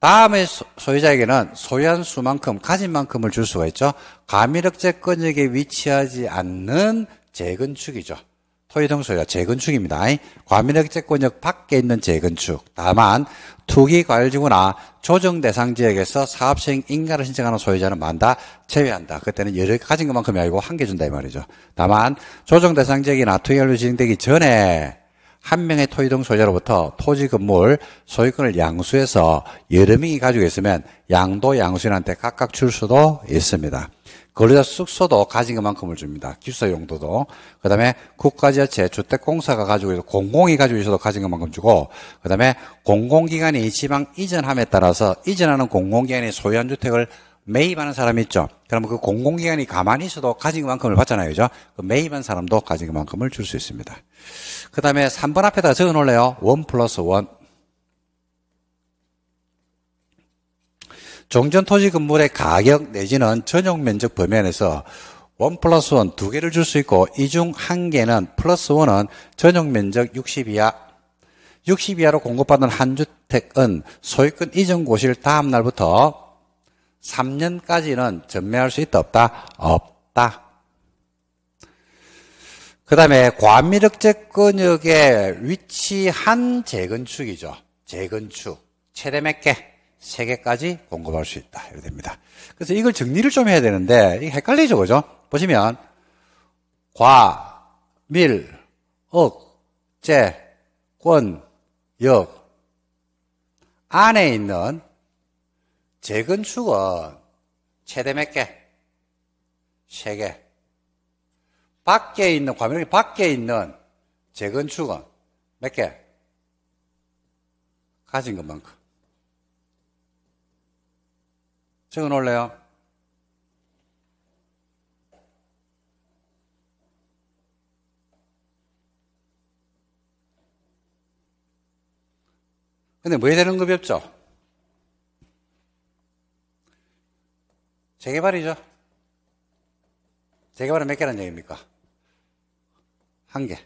다음에 소유자에게는 소유한 수만큼, 가진 만큼을 줄 수가 있죠. 가밀억재 권역에 위치하지 않는 재건축이죠. 토의동소유가 재건축입니다. 과밀역 채권역 밖에 있는 재건축. 다만 투기 과열지구나 조정 대상 지역에서 사업 시행 인가를 신청하는 소유자는 만다 제외한다. 그때는 여러 가진 것만큼이 아니고 한 개 준다 이 말이죠. 다만 조정 대상 지역이나 투기 관리 진행되기 전에 한 명의 토의동 소유자로부터 토지 건물 소유권을 양수해서 여러 명이 가지고 있으면 양도 양수인한테 각각 줄 수도 있습니다. 거로자 숙소도 가진 것만큼을 줍니다. 기숙사 용도도. 그 다음에 국가지자체, 주택공사가 가지고 있어 공공이 가지고 있어도 가진 것만큼 주고, 그 다음에 공공기관이 지방 이전함에 따라서 이전하는 공공기관이 소유한 주택을 매입하는 사람이 있죠. 그러면 그 공공기관이 가만히 있어도 가진 것만큼을 받잖아요. 그죠? 그 매입한 사람도 가진 것만큼을 줄 수 있습니다. 그 다음에 3번 앞에다 적어 놓을래요. 1 플러스 1. 종전 토지 건물의 가격 내지는 전용 면적 범위안에서 원 플러스 원 두 개를 줄 수 있고 이 중 한 개는 플러스 원은 전용 면적 60 이하 60 이하로 공급받은 한 주택은 소유권 이전 고시를 다음 날부터 3년까지는 전매할 수 있다 없다 없다 그 다음에 과밀역제권역에 위치한 재건축이죠 재건축 최대 몇 개? 세개까지 공급할 수 있다. 이렇게 됩니다. 그래서 이걸 정리를 좀 해야 되는데, 이게 헷갈리죠, 그죠? 보시면, 과, 밀, 억, 재, 권, 역. 안에 있는 재건축은 최대 몇 개? 세 개. 밖에 있는, 과밀 밖에 있는 재건축은 몇 개? 가진 것만큼. 적어 놓을래요? 근데 뭐해 되는 겁이 없죠? 재개발이죠. 재개발은 몇개라는 얘기입니까? 한 개.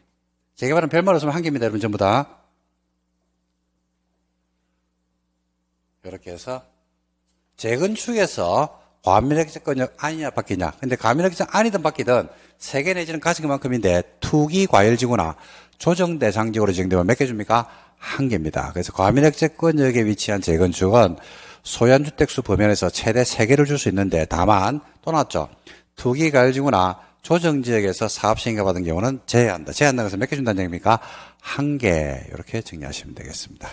재개발은 별말 없으면 한 개입니다, 여러분 전부 다. 이렇게 해서 재건축에서 과밀액정권역 아니냐 바뀌냐. 근데 과밀액정 아니든 바뀌든 세계 내지는 가진 그만큼인데 투기 과열지구나 조정 대상 지구로 지정되면 몇 개 줍니까? 한 개입니다. 그래서 과밀액정권역에 위치한 재건축은 소연주택수 범위에서 최대 세개를 줄 수 있는데 다만 또 났죠. 투기 과열지구나 조정 지역에서 사업 시행가 받은 경우는 제외한다. 제외한다 그래서 몇 개 준다는 얘기입니까? 한개 이렇게 정리하시면 되겠습니다.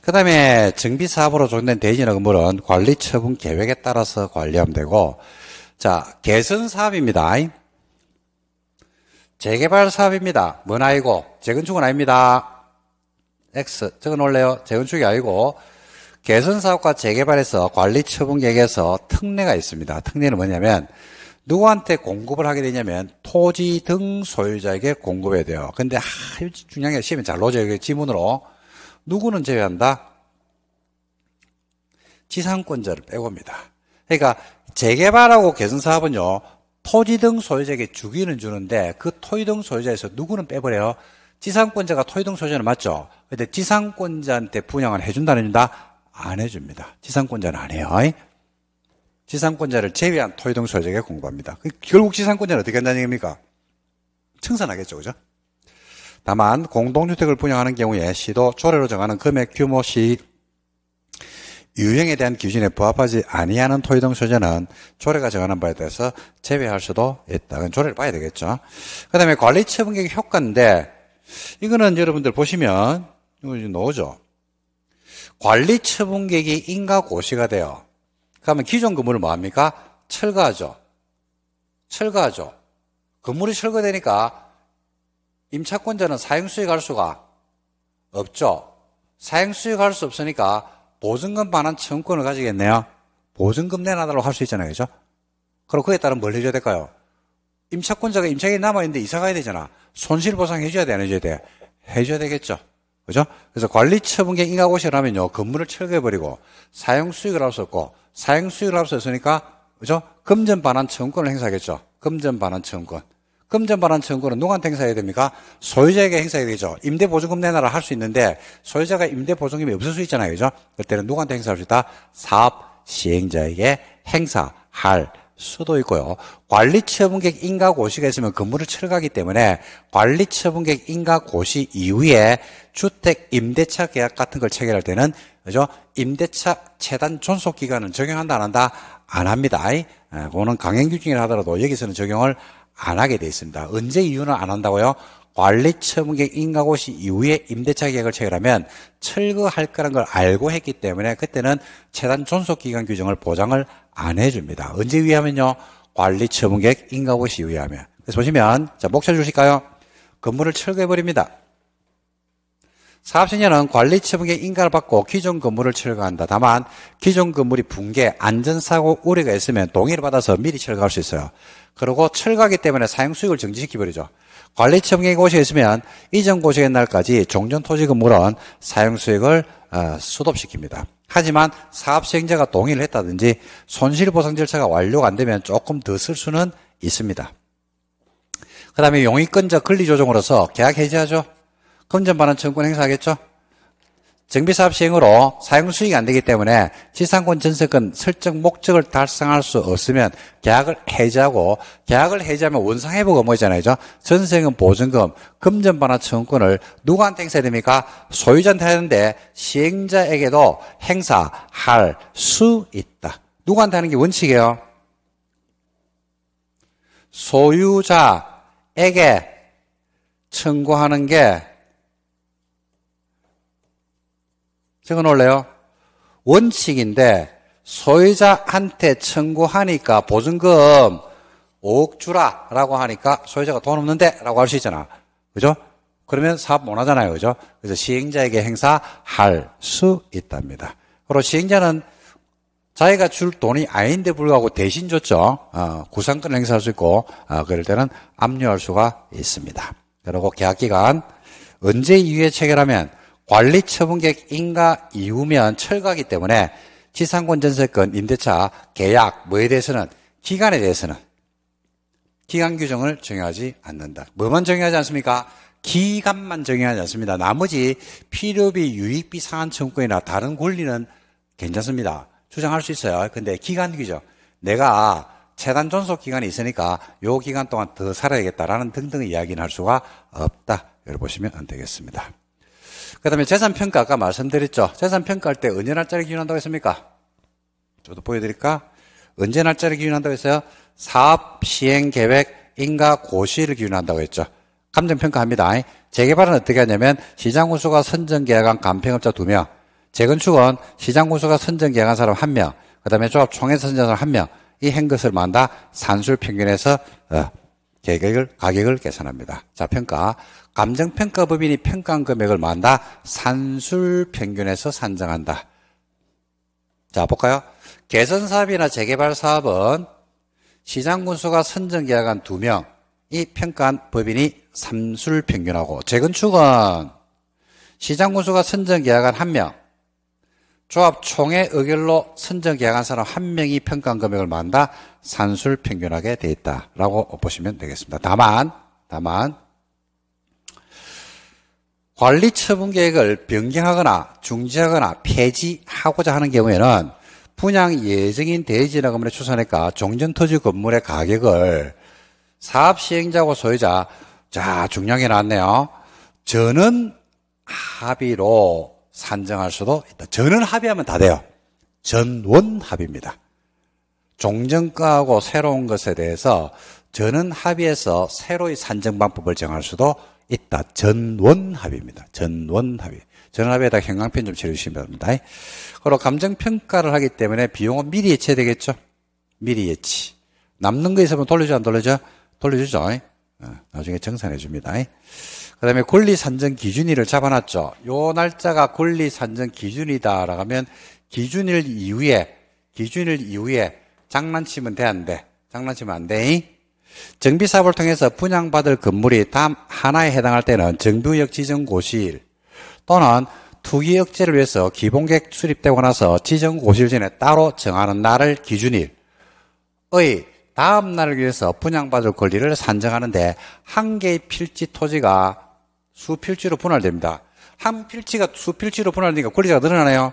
그 다음에 정비사업으로 조정된대지의 건물은 관리처분 계획에 따라서 관리하면 되고 자 개선사업입니다. 재개발사업입니다. 뭔아이고 재건축은 아닙니다. X 적어놓을래요? 재건축이 아니고 개선사업과 재개발에서 관리처분 계획에서 특례가 있습니다. 특례는 뭐냐면 누구한테 공급을 하게 되냐면 토지 등 소유자에게 공급해야 돼요. 근데 아, 중요한 게 시험에 잘 넣어줘요. 그 지문으로 누구는 제외한다? 지상권자를 빼고입니다. 그러니까 재개발하고 개선사업은요 토지 등 소유자에게 주기는 주는데 그 토지 등 소유자에서 누구는 빼버려요? 지상권자가 토지 등 소유자는 맞죠? 근데 지상권자한테 분양을 해준다는 니다안 해줍니다. 지상권자는 안 해요. 지상권자를 제외한 토이동 소유자에게 공급합니다 그 결국 지상권자는 어떻게 한다는 얘기입니까? 청산하겠죠, 그죠? 다만 공동주택을 분양하는 경우에 시도 조례로 정하는 금액 규모 시 유형에 대한 기준에 부합하지 아니하는 토이동 소재는 조례가 정하는 바에 대해서 제외할 수도 있다. 그건 조례를 봐야 되겠죠. 그 다음에 관리 처분격의 효과인데, 이거는 여러분들 보시면, 이거 이제 나오죠. 관리 처분객이 인가고시가 돼요. 그러면 기존 건물을 뭐합니까? 철거하죠. 철거하죠. 건물이 철거되니까 임차권자는 사용 수익할 수가 없죠. 사용 수익할 수 없으니까 보증금 반환 청구권을 가지겠네요. 보증금 내놔달라고 할 수 있잖아요. 그죠? 그럼 그에 따른 뭘 해줘야 될까요? 임차권자가 임차인이 남아있는데 이사 가야 되잖아. 손실보상 해줘야 돼, 안 해줘야 돼? 해줘야 되겠죠. 그죠? 그래서 관리처분계 인가고시라면요, 건물을 철거해버리고 사용 수익을 할 수 없고 사행 수유를 앞서있으니까 그죠? 금전 반환 청구권을 행사하겠죠. 금전 반환 청구권. 금전 반환 청구권은 누구한테 행사해야 됩니까? 소유자에게 행사해야 되죠. 임대 보증금 내놔라 할 수 있는데 소유자가 임대 보증금이 없을 수 있잖아요. 그죠? 그때는 누구한테 행사할 수 있다? 사업 시행자에게 행사할 수도 있고요. 관리처분객 인가고시가 있으면 근무를 철거하기 때문에 관리처분객 인가고시 이후에 주택 임대차 계약 같은 걸 체결할 때는 그죠? 임대차 재단 존속 기간은 적용한다 안 한다 안 합니다. 그거는 강행 규정이라 하더라도 여기서는 적용을 안 하게 돼 있습니다. 언제 이유는 안 한다고요? 관리 처분계 인가고시 이후에 임대차 계약을 체결하면 철거할 거란 걸 알고 했기 때문에 그때는 재단 존속 기간 규정을 보장을 안 해줍니다. 언제 위하면요? 관리 처분계 인가고시 이후에 하면. 그래서 보시면 자 목차 주실까요? 건물을 철거해 버립니다. 사업시행자는 관리 처분의 인가를 받고 기존 건물을 철거한다. 다만 기존 건물이 붕괴, 안전사고 우려가 있으면 동의를 받아서 미리 철거할 수 있어요. 그리고 철거하기 때문에 사용 수익을 정지시키버리죠. 관리 처분의 고이 있으면 이전 고시의 날까지 종전 토지 건물은 사용 수익을 어, 수독시킵니다. 하지만 사업 시행자가 동의를 했다든지 손실 보상 절차가 완료가 안 되면 조금 더 쓸 수는 있습니다. 그 다음에 용의권자 권리 조정으로서 계약 해지하죠. 금전반환 청구권 행사하겠죠? 정비사업 시행으로 사용 수익이 안 되기 때문에 지상권 전세권 설정 목적을 달성할 수 없으면 계약을 해지하고 계약을 해지하면 원상회복은 뭐잖아요. 전세금 보증금, 금전반환 청구권을 누구한테 행사해야 됩니까? 소유자한테 하는데 시행자에게도 행사할 수 있다. 누구한테 하는 게 원칙이에요? 소유자에게 청구하는 게 적어 놓을래요? 원칙인데 소유자한테 청구하니까 보증금 5억 주라 라고 하니까 소유자가 돈 없는데 라고 할 수 있잖아. 그죠? 그러면 사업 못 하잖아요. 그죠? 그래서 시행자에게 행사할 수 있답니다. 그리고 시행자는 자기가 줄 돈이 아닌데 불구하고 대신 줬죠. 어, 구상권 행사할 수 있고, 어, 그럴 때는 압류할 수가 있습니다. 그리고 계약기간, 언제 이후에 체결하면 관리 처분객 인가 이후면 철거하기 때문에 지상권 전세권 임대차 계약 뭐에 대해서는 기간에 대해서는 기간 규정을 정의하지 않는다. 뭐만 정의하지 않습니까? 기간만 정의하지 않습니다. 나머지 필요비, 유익비, 상한청구이나 다른 권리는 괜찮습니다. 주장할 수 있어요. 근데 기간 규정. 내가 재단 존속 기간이 있으니까 요 기간 동안 더 살아야겠다라는 등등의 이야기는 할 수가 없다. 여러 보시면 안 되겠습니다. 그 다음에 재산평가 아까 말씀드렸죠. 재산평가할 때 언제 날짜를 기준한다고 했습니까? 저도 보여드릴까? 언제 날짜를 기준한다고 했어요? 사업 시행 계획 인가 고시를 기준한다고 했죠. 감정평가합니다. 재개발은 어떻게 하냐면 시장 군수가 선정 계약한 간평업자 2명 재건축은 시장 군수가 선정 계약한 사람 1명 그다음에 조합 총회선정 사람 한명이 행 것을 만다 산술 평균에서 어, 계획을 가격을 계산합니다. 자 평가. 감정평가법인이 평가한 금액을 만다 산술 평균에서 산정한다. 자, 볼까요? 개선 사업이나 재개발 사업은 시장 군수가 선정 계약한 2명, 이 평가한 법인이 산술 평균하고 재건축은 시장 군수가 선정 계약한 1명, 조합 총회 의결로 선정 계약한 사람 1명이 평가한 금액을 만다 산술 평균하게 돼 있다라고 보시면 되겠습니다. 다만 다만 관리 처분 계획을 변경하거나 중지하거나 폐지하고자 하는 경우에는 분양 예정인 대지라금의 추산액과 종전토지 건물의 가격을 사업 시행자고 소유자, 자, 중량이 났네요. 저는 합의로 산정할 수도 있다. 저는 합의하면 다 돼요. 전원 합의입니다. 종전가하고 새로운 것에 대해서 저는 합의해서 새로이 산정 방법을 정할 수도 있다. 전원합의입니다. 전원합의. 전원합의에다 형광펜 좀칠해주시면됩니다 그리고 감정평가를 하기 때문에 비용은 미리 예치되겠죠? 해야 미리 예치. 남는 거 있으면 돌려줘, 안 돌려줘? 돌려주죠. 예. 나중에 정산해 줍니다. 예. 그 다음에 권리 산정 기준일을 잡아놨죠. 요 날짜가 권리 산정 기준이다라고 하면 기준일 이후에, 기준일 이후에 장난치면 돼, 안 돼? 장난치면 안 돼. 정비 사업을 통해서 분양받을 건물이 단 하나에 해당할 때는 정비역 지정 고시일 또는 투기 억제를 위해서 기본객 수립되고 나서 지정 고시일 전에 따로 정하는 날을 기준일의 다음 날을 위해서 분양받을 권리를 산정하는데 한 개의 필지 토지가 수필지로 분할됩니다. 한 필지가 수필지로 분할되니까 권리자가 늘어나네요.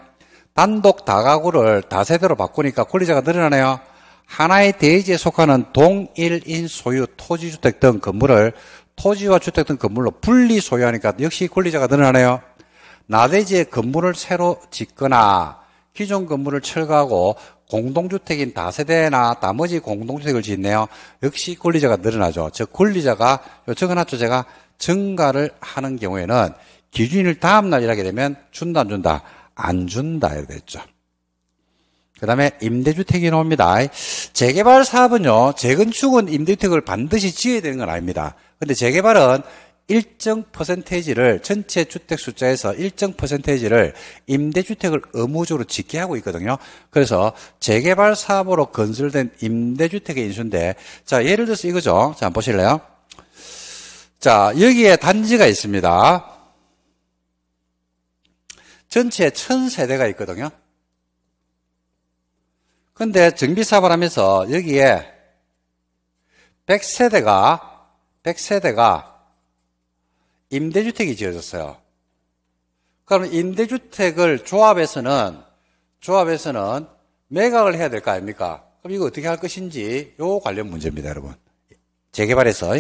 단독 다가구를 다세대로 바꾸니까 권리자가 늘어나네요. 하나의 대지에 속하는 동일인 소유 토지주택 등 건물을 토지와 주택 등 건물로 분리 소유하니까 역시 권리자가 늘어나네요. 나대지의 건물을 새로 짓거나 기존 건물을 철거하고 공동주택인 다세대나 나머지 공동주택을 짓네요. 역시 권리자가 늘어나죠. 즉 권리자가 적어놨죠 제가 증가를 하는 경우에는 기준일 다음날 일하게 되면 준다 안 준다 안 준다 이렇게 됐죠. 그 다음에 임대주택이 나옵니다. 재개발 사업은요, 재건축은 임대주택을 반드시 지어야 되는 건 아닙니다. 근데 재개발은 일정 퍼센테이지를 전체 주택 숫자에서 일정 퍼센테이지를 임대주택을 의무적으로 짓게 하고 있거든요. 그래서 재개발 사업으로 건설된 임대주택의 인수인데 자 예를 들어서 이거죠. 자 보실래요? 자 여기에 단지가 있습니다. 전체 천 세대가 있거든요. 근데 정비사업을 하면서 여기에 100세대가, 1세대가 임대주택이 지어졌어요. 그럼 임대주택을 조합에서는, 조합에서는 매각을 해야 될 거 아닙니까? 그럼 이거 어떻게 할 것인지 요 관련 문제입니다, 여러분. 재개발에서.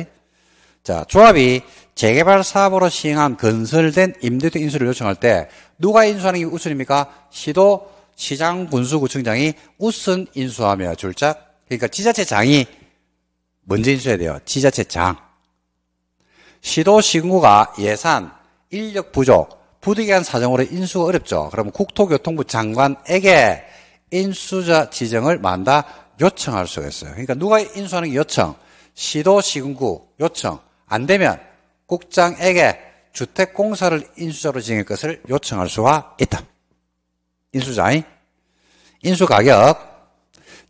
자, 조합이 재개발 사업으로 시행한 건설된 임대주택 인수를 요청할 때 누가 인수하는 게 우선입니까? 시도 시장 군수구청장이 우선 인수하며 줄자 그러니까 지자체 장이 먼저 인수해야 돼요. 지자체 장. 시도 시군구가 예산, 인력 부족, 부득이한 사정으로 인수가 어렵죠. 그러면 국토교통부 장관에게 인수자 지정을 만다 요청할 수가 있어요. 그러니까 누가 인수하는 게 요청, 시도 시군구 요청 안 되면 국장에게 주택공사를 인수자로 지정할 것을 요청할 수가 있다. 인수자인 인수가격.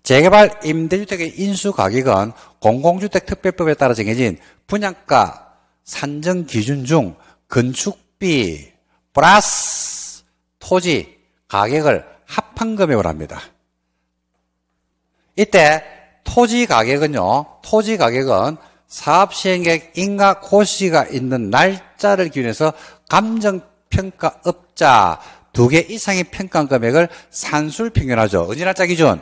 재개발 임대주택의 인수가격은 공공주택특별법에 따라 정해진 분양가 산정 기준 중 건축비 플러스 토지 가격을 합한 금액으로 합니다. 이때 토지 가격은요, 토지 가격은 사업 시행객 인가 고시가 있는 날짜를 기준해서 감정평가업자 두개 이상의 평가 금액을 산술 평균하죠. 은일학자 기준,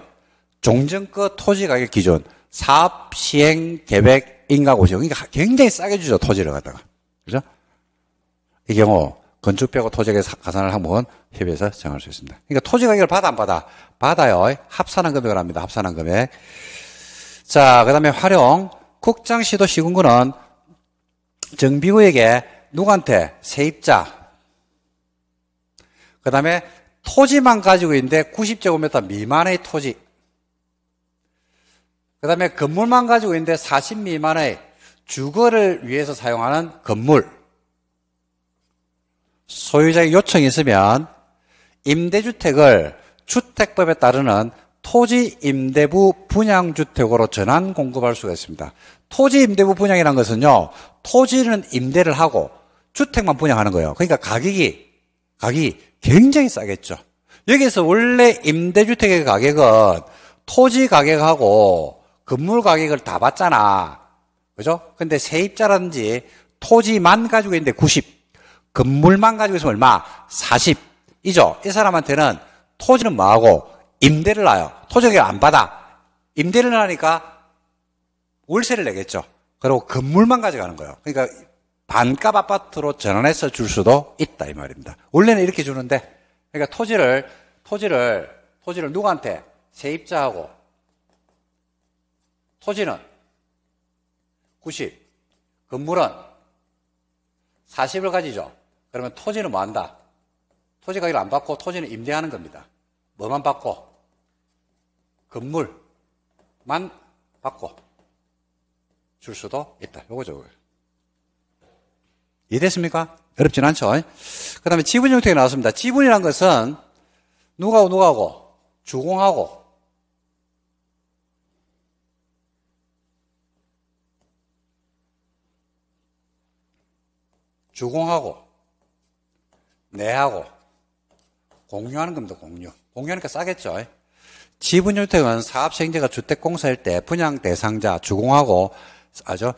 종전권 토지 가격 기준, 사업 시행 계획 인가 고시. 그러니까 굉장히 싸게 주죠 토지를 갖다가. 그죠? 이 경우 건축비하고 토지에 가산을 항목은 협의해서 정할 수 있습니다. 그러니까 토지 가격을 받아 안 받아? 받아요. 합산한 금액을 합니다. 합산한 금액. 자, 그 다음에 활용. 국장시도 시군구는 정비구에게 누구한테 세입자, 그 다음에 토지만 가지고 있는데 90제곱미터 미만의 토지. 그 다음에 건물만 가지고 있는데 40 미만의 주거를 위해서 사용하는 건물. 소유자의 요청이 있으면 임대주택을 주택법에 따르는 토지 임대부 분양주택으로 전환 공급할 수가 있습니다. 토지 임대부 분양이라는 것은요, 토지는 임대를 하고 주택만 분양하는 거예요. 그러니까 가격이 가격이 굉장히 싸겠죠. 여기서 원래 임대주택의 가격은 토지 가격하고 건물 가격을 다 봤잖아. 그죠? 근데 세입자라든지 토지만 가지고 있는데 90, 건물만 가지고 있으면 얼마? 40이죠. 이 사람한테는 토지는 뭐하고 임대를 놔요. 토지를 안 받아. 임대를 하니까 월세를 내겠죠. 그리고 건물만 가져가는 거예요. 그러니까 반값 아파트로 전환해서 줄 수도 있다 이 말입니다. 원래는 이렇게 주는데 그러니까 토지를 토지를 토지를 누구한테 세입자하고 토지는 90 건물은 40을 가지죠. 그러면 토지는 뭐 한다? 토지 가격을 안 받고 토지는 임대하는 겁니다. 뭐만 받고? 건물만 받고 줄 수도 있다. 요거죠. 이해됐습니까? 어렵진 않죠. 그 다음에 지분 형태가 나왔습니다. 지분이란 것은 누가고 누가고 주공하고 주공하고 내하고 공유하는 겁니다. 공유. 공유하니까 싸겠죠. 지분 율태는 사업시행자가 주택공사일 때 분양 대상자 주공하고 아주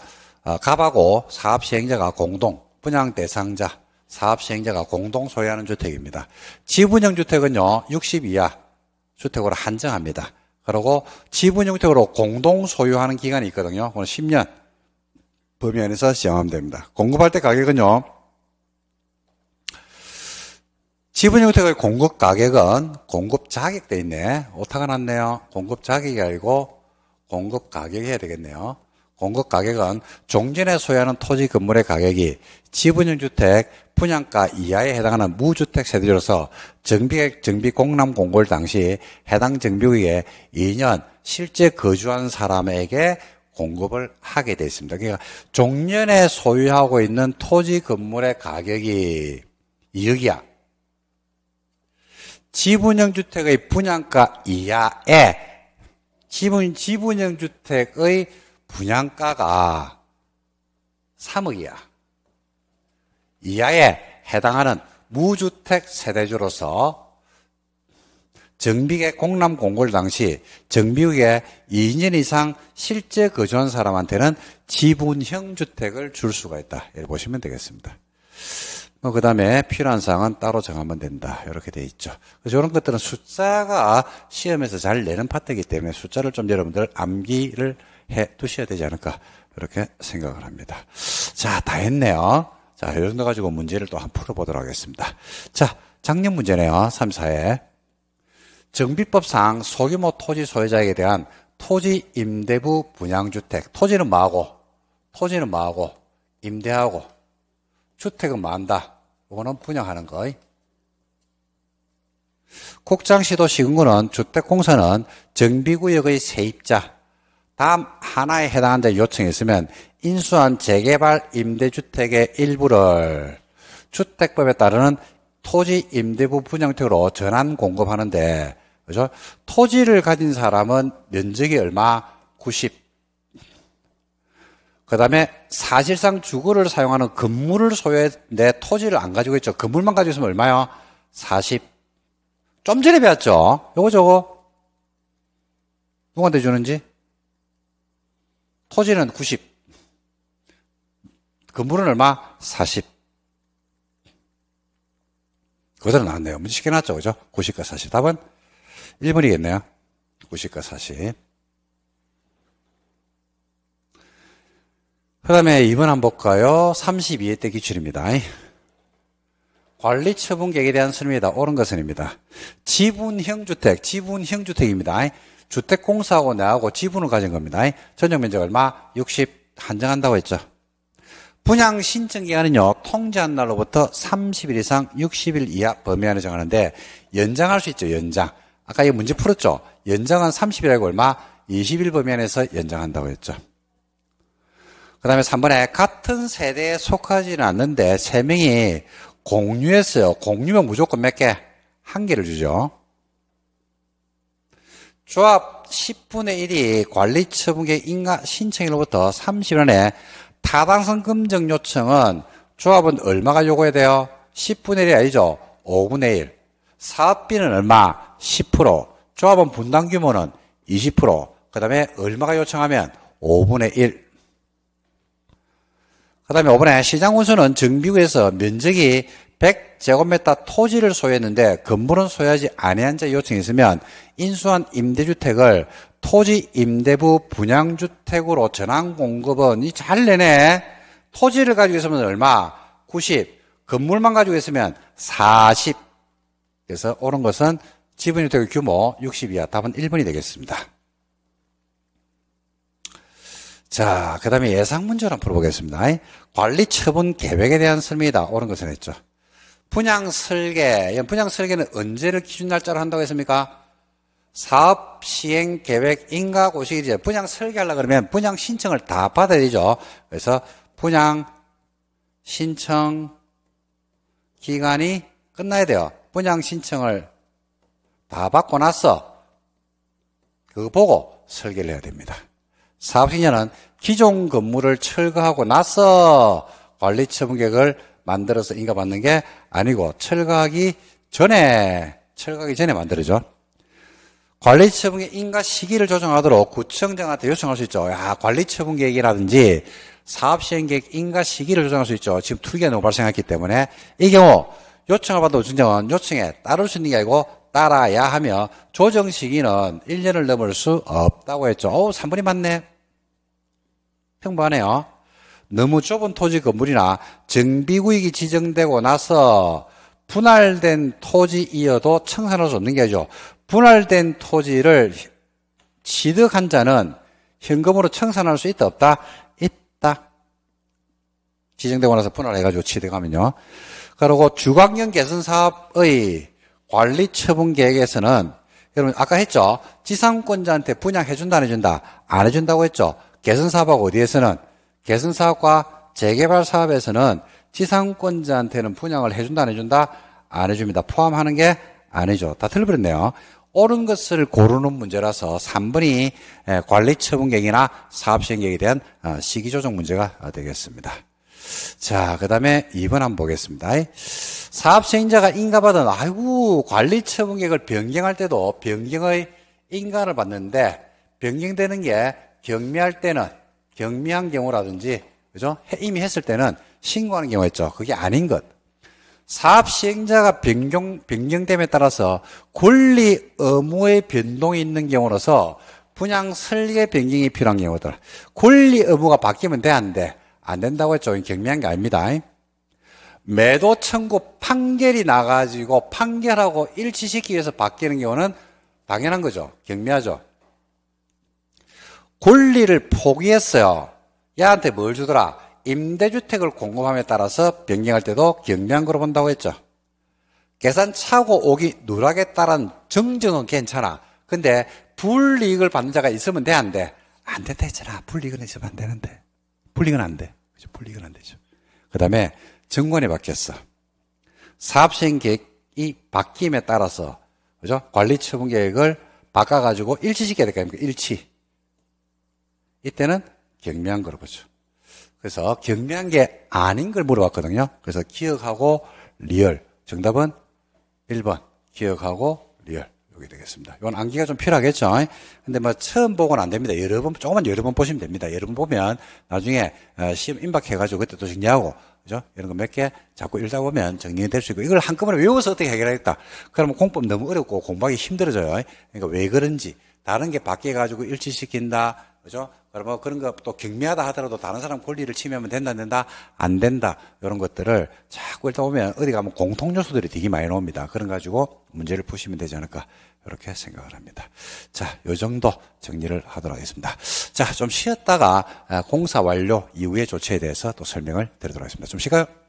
아, 갑하고 사업시행자가 공동 분양 대상자, 사업 시행자가 공동 소유하는 주택입니다. 지분형 주택은요, 60 이하 주택으로 한정합니다. 그리고 지분형 주택으로 공동 소유하는 기간이 있거든요. 그건 10년 범위 안에서 시행하면 됩니다. 공급할 때 가격은요, 지분형 주택의 공급 가격은 공급 자격돼 있네. 오타가 났네요. 공급 자격이 아니고 공급 가격 해야 되겠네요. 공급 가격은 종전에 소유하는 토지 건물의 가격이 지분형 주택 분양가 이하에 해당하는 무주택 세대로서 정비액 정비 공람 공고일 당시 해당 정비구에 2년 실제 거주한 사람에게 공급을 하게 되어 있습니다. 그러니까 종년에 소유하고 있는 토지 건물의 가격이 2억이야. 지분형 주택의 분양가 이하에 지분, 지분형 주택의 분양가가 3억이야. 이하에 해당하는 무주택 세대주로서 정비계 공남 공고를 당시 정비국에 2년 이상 실제 거주한 사람한테는 지분형 주택을 줄 수가 있다. 이렇게 보시면 되겠습니다. 뭐, 그 다음에 필요한 사항은 따로 정하면 된다. 이렇게 돼 있죠. 그래서 이런 것들은 숫자가 시험에서 잘 내는 파트이기 때문에 숫자를 좀 여러분들 암기를 해 두셔야 되지 않을까 이렇게 생각을 합니다. 자, 다 했네요. 자, 이 정도 가지고 문제를 또한번 풀어보도록 하겠습니다. 자, 작년 문제네요. 3, 4에. 정비법상 소규모 토지 소유자에 대한 토지 임대부 분양주택. 토지는 마고, 토지는 마고, 임대하고, 주택은 만다. 이거는 분양하는 거. 국장시도 시군구는 주택공사는 정비구역의 세입자, 다음 하나에 해당하는 데 요청이 있으면 인수한 재개발 임대주택의 일부를 주택법에 따르는 토지 임대부 분양택으로 전환 공급하는데 그죠? 토지를 가진 사람은 면적이 얼마? 90. 그 다음에 사실상 주거를 사용하는 건물을 소유했는데 토지를 안 가지고 있죠. 건물만 가지고 있으면 얼마요? 40. 좀 전에 배웠죠? 요거 저거. 누구한테 주는지? 토지는 90. 건물은 그 얼마? 40. 그대로 나왔네요. 문제 쉽게 나왔죠. 그죠? 90과 40. 답은 1번이겠네요. 90과 40. 그 다음에 2번 한번 볼까요? 32회 때 기출입니다. 관리 처분 계획에 대한 설명이다. 옳은 것은입니다. 지분형 주택, 지분형 주택입니다. 주택공사하고 나하고 지분을 가진 겁니다. 전용 면적 얼마? 60 한정한다고 했죠. 분양 신청 기간은요, 통지한 날로부터 30일 이상 60일 이하 범위 안에 정하는데, 연장할 수 있죠, 연장. 아까 이 문제 풀었죠? 연장은 30일이고 얼마? 20일 범위 안에서 연장한다고 했죠. 그 다음에 3번에 같은 세대에 속하지는 않는데, 3명이 공유했어요. 공유면 무조건 몇 개? 한 개를 주죠. 조합 10분의 1이 관리처분계 인가 신청일로부터 30일 안에 타당성 금정 요청은 조합은 얼마가 요구해야 돼요? 10분의 1이 아니죠. 5분의 1. 사업비는 얼마? 10%. 조합은 분당 규모는 20%. 그 다음에 얼마가 요청하면 5분의 1. 그 다음에 5번에 시장 운수는 정비구에서 면적이 100제곱미터 토지를 소유했는데 건물은 소유하지 아니한 자 요청이 있으면 인수한 임대주택을 토지 임대부 분양주택으로 전환 공급은 이잘 내네. 토지를 가지고 있으면 얼마? 90. 건물만 가지고 있으면 40. 그래서 옳은 것은 지분주택의 규모 60 이하 답은 1번이 되겠습니다. 자, 그 다음에 예상 문제 한번 풀어보겠습니다. 관리 처분 계획에 대한 설명이다. 옳은 것은 했죠. 분양 설계, 예, 분양 설계는 언제를 기준 날짜로 한다고 했습니까? 사업 시행 계획 인가 고시기제 분양 설계하려 그러면 분양 신청을 다 받아야 되죠. 그래서 분양 신청 기간이 끝나야 돼요. 분양 신청을 다 받고 나서 그거 보고 설계를 해야 됩니다. 사업시행자 기존 건물을 철거하고 나서 관리처분객을 만들어서 인가받는 게 아니고 철거하기 전에 철거하기 전에 만들어죠. 관리처분계 인가 시기를 조정하도록 구청장한테 요청할 수 있죠. 야, 관리처분 계획이라든지 사업시행 계획 인가 시기를 조정할 수 있죠. 지금 투기가 너무 발생했기 때문에 이 경우 요청을 받은 우청장은 요청에 따를 수 있는 게 아니고 따라야 하며 조정 시기는 1년을 넘을 수 없다고 했죠. 오, 3분이 맞네. 평범하네요. 너무 좁은 토지 건물이나 정비구역이 지정되고 나서 분할된 토지이어도 청산할 수 없는 게죠. 분할된 토지를 취득한 자는 현금으로 청산할 수 있다 없다? 있다. 지정되고 나서 분할해가지고 취득하면요. 그리고 주광년 개선 사업의 관리 처분 계획에서는 여러분 아까 했죠. 지상권자한테 분양해준다 안 해준다? 안 해준다고 했죠. 개선 사업하고 어디에서는 개선 사업과 재개발 사업에서는 지상권자한테는 분양을 해준다 안 해준다 안 해줍니다. 포함하는 게 아니죠. 다 틀려버렸네요. 옳은 것을 고르는 문제라서 3번이 관리 처분계획이나 사업 시행객에 대한 어, 시기 조정 문제가 되겠습니다. 자, 그 다음에 2번 한번 보겠습니다. 사업 시행자가 인가받은 아이고 관리 처분계획을 변경할 때도 변경의 인가를 받는데 변경되는 게 경매할 때는 경미한 경우라든지 그죠? 이미 했을 때는 신고하는 경우 가 있죠. 그게 아닌 것. 사업 시행자가 변경, 변경됨에 따라서 권리 의무의 변동이 있는 경우로서 분양 설계 변경이 필요한 경우들. 권리 의무가 바뀌면 돼, 안 돼? 안 된다고 했죠. 경미한 게 아닙니다. 매도 청구 판결이 나가지고 판결하고 일치시키기 위해서 바뀌는 경우는 당연한 거죠. 경미하죠. 권리를 포기했어요. 야한테 뭘 주더라? 임대주택을 공급함에 따라서 변경할 때도 경량으로 본다고 했죠. 계산 차고 오기 누락에 따른 정정은 괜찮아. 근데 불이익을 받는 자가 있으면 돼, 안 돼? 안 된다 했잖아. 불이익은 있으면 안 되는데. 불리익은안 돼. 그죠? 불이익은 안 되죠. 그 다음에 정권이 바뀌었어. 사업시행 계획이 바뀜에 따라서, 그죠? 관리 처분 계획을 바꿔가지고 일치시켜야 될 거 아닙니까? 일치. 이때는 경미한 걸로 보죠. 그래서 경미한 게 아닌 걸 물어봤거든요. 그래서 기억하고 리얼. 정답은 1번. 기억하고 리얼. 여기 되겠습니다. 이건 암기가 좀 필요하겠죠. 근데 뭐 처음 보고는 안 됩니다. 여러 번, 조금만 여러 번 보시면 됩니다. 여러 번 보면 나중에 어, 시험 임박해가지고 그때 또 정리하고, 그죠? 이런 거 몇 개 자꾸 읽다 보면 정리될 수 있고, 이걸 한꺼번에 외워서 어떻게 해결하겠다. 그러면 공법 너무 어렵고 공부하기 힘들어져요. 그러니까 왜 그런지, 다른 게 바뀌어가지고 일치시킨다, 그죠? 그러면 그런 것또 경미하다 하더라도 다른 사람 권리를 침해하면 된다, 안 된다, 안 된다. 이런 것들을 자꾸 일단 보면 어디 가면 뭐 공통 요소들이 되게 많이 나옵니다. 그런 가지고 문제를 푸시면 되지 않을까. 이렇게 생각을 합니다. 자, 요 정도 정리를 하도록 하겠습니다. 자, 좀 쉬었다가 아, 공사 완료 이후의 조치에 대해서 또 설명을 드리도록 하겠습니다. 좀 쉬가요?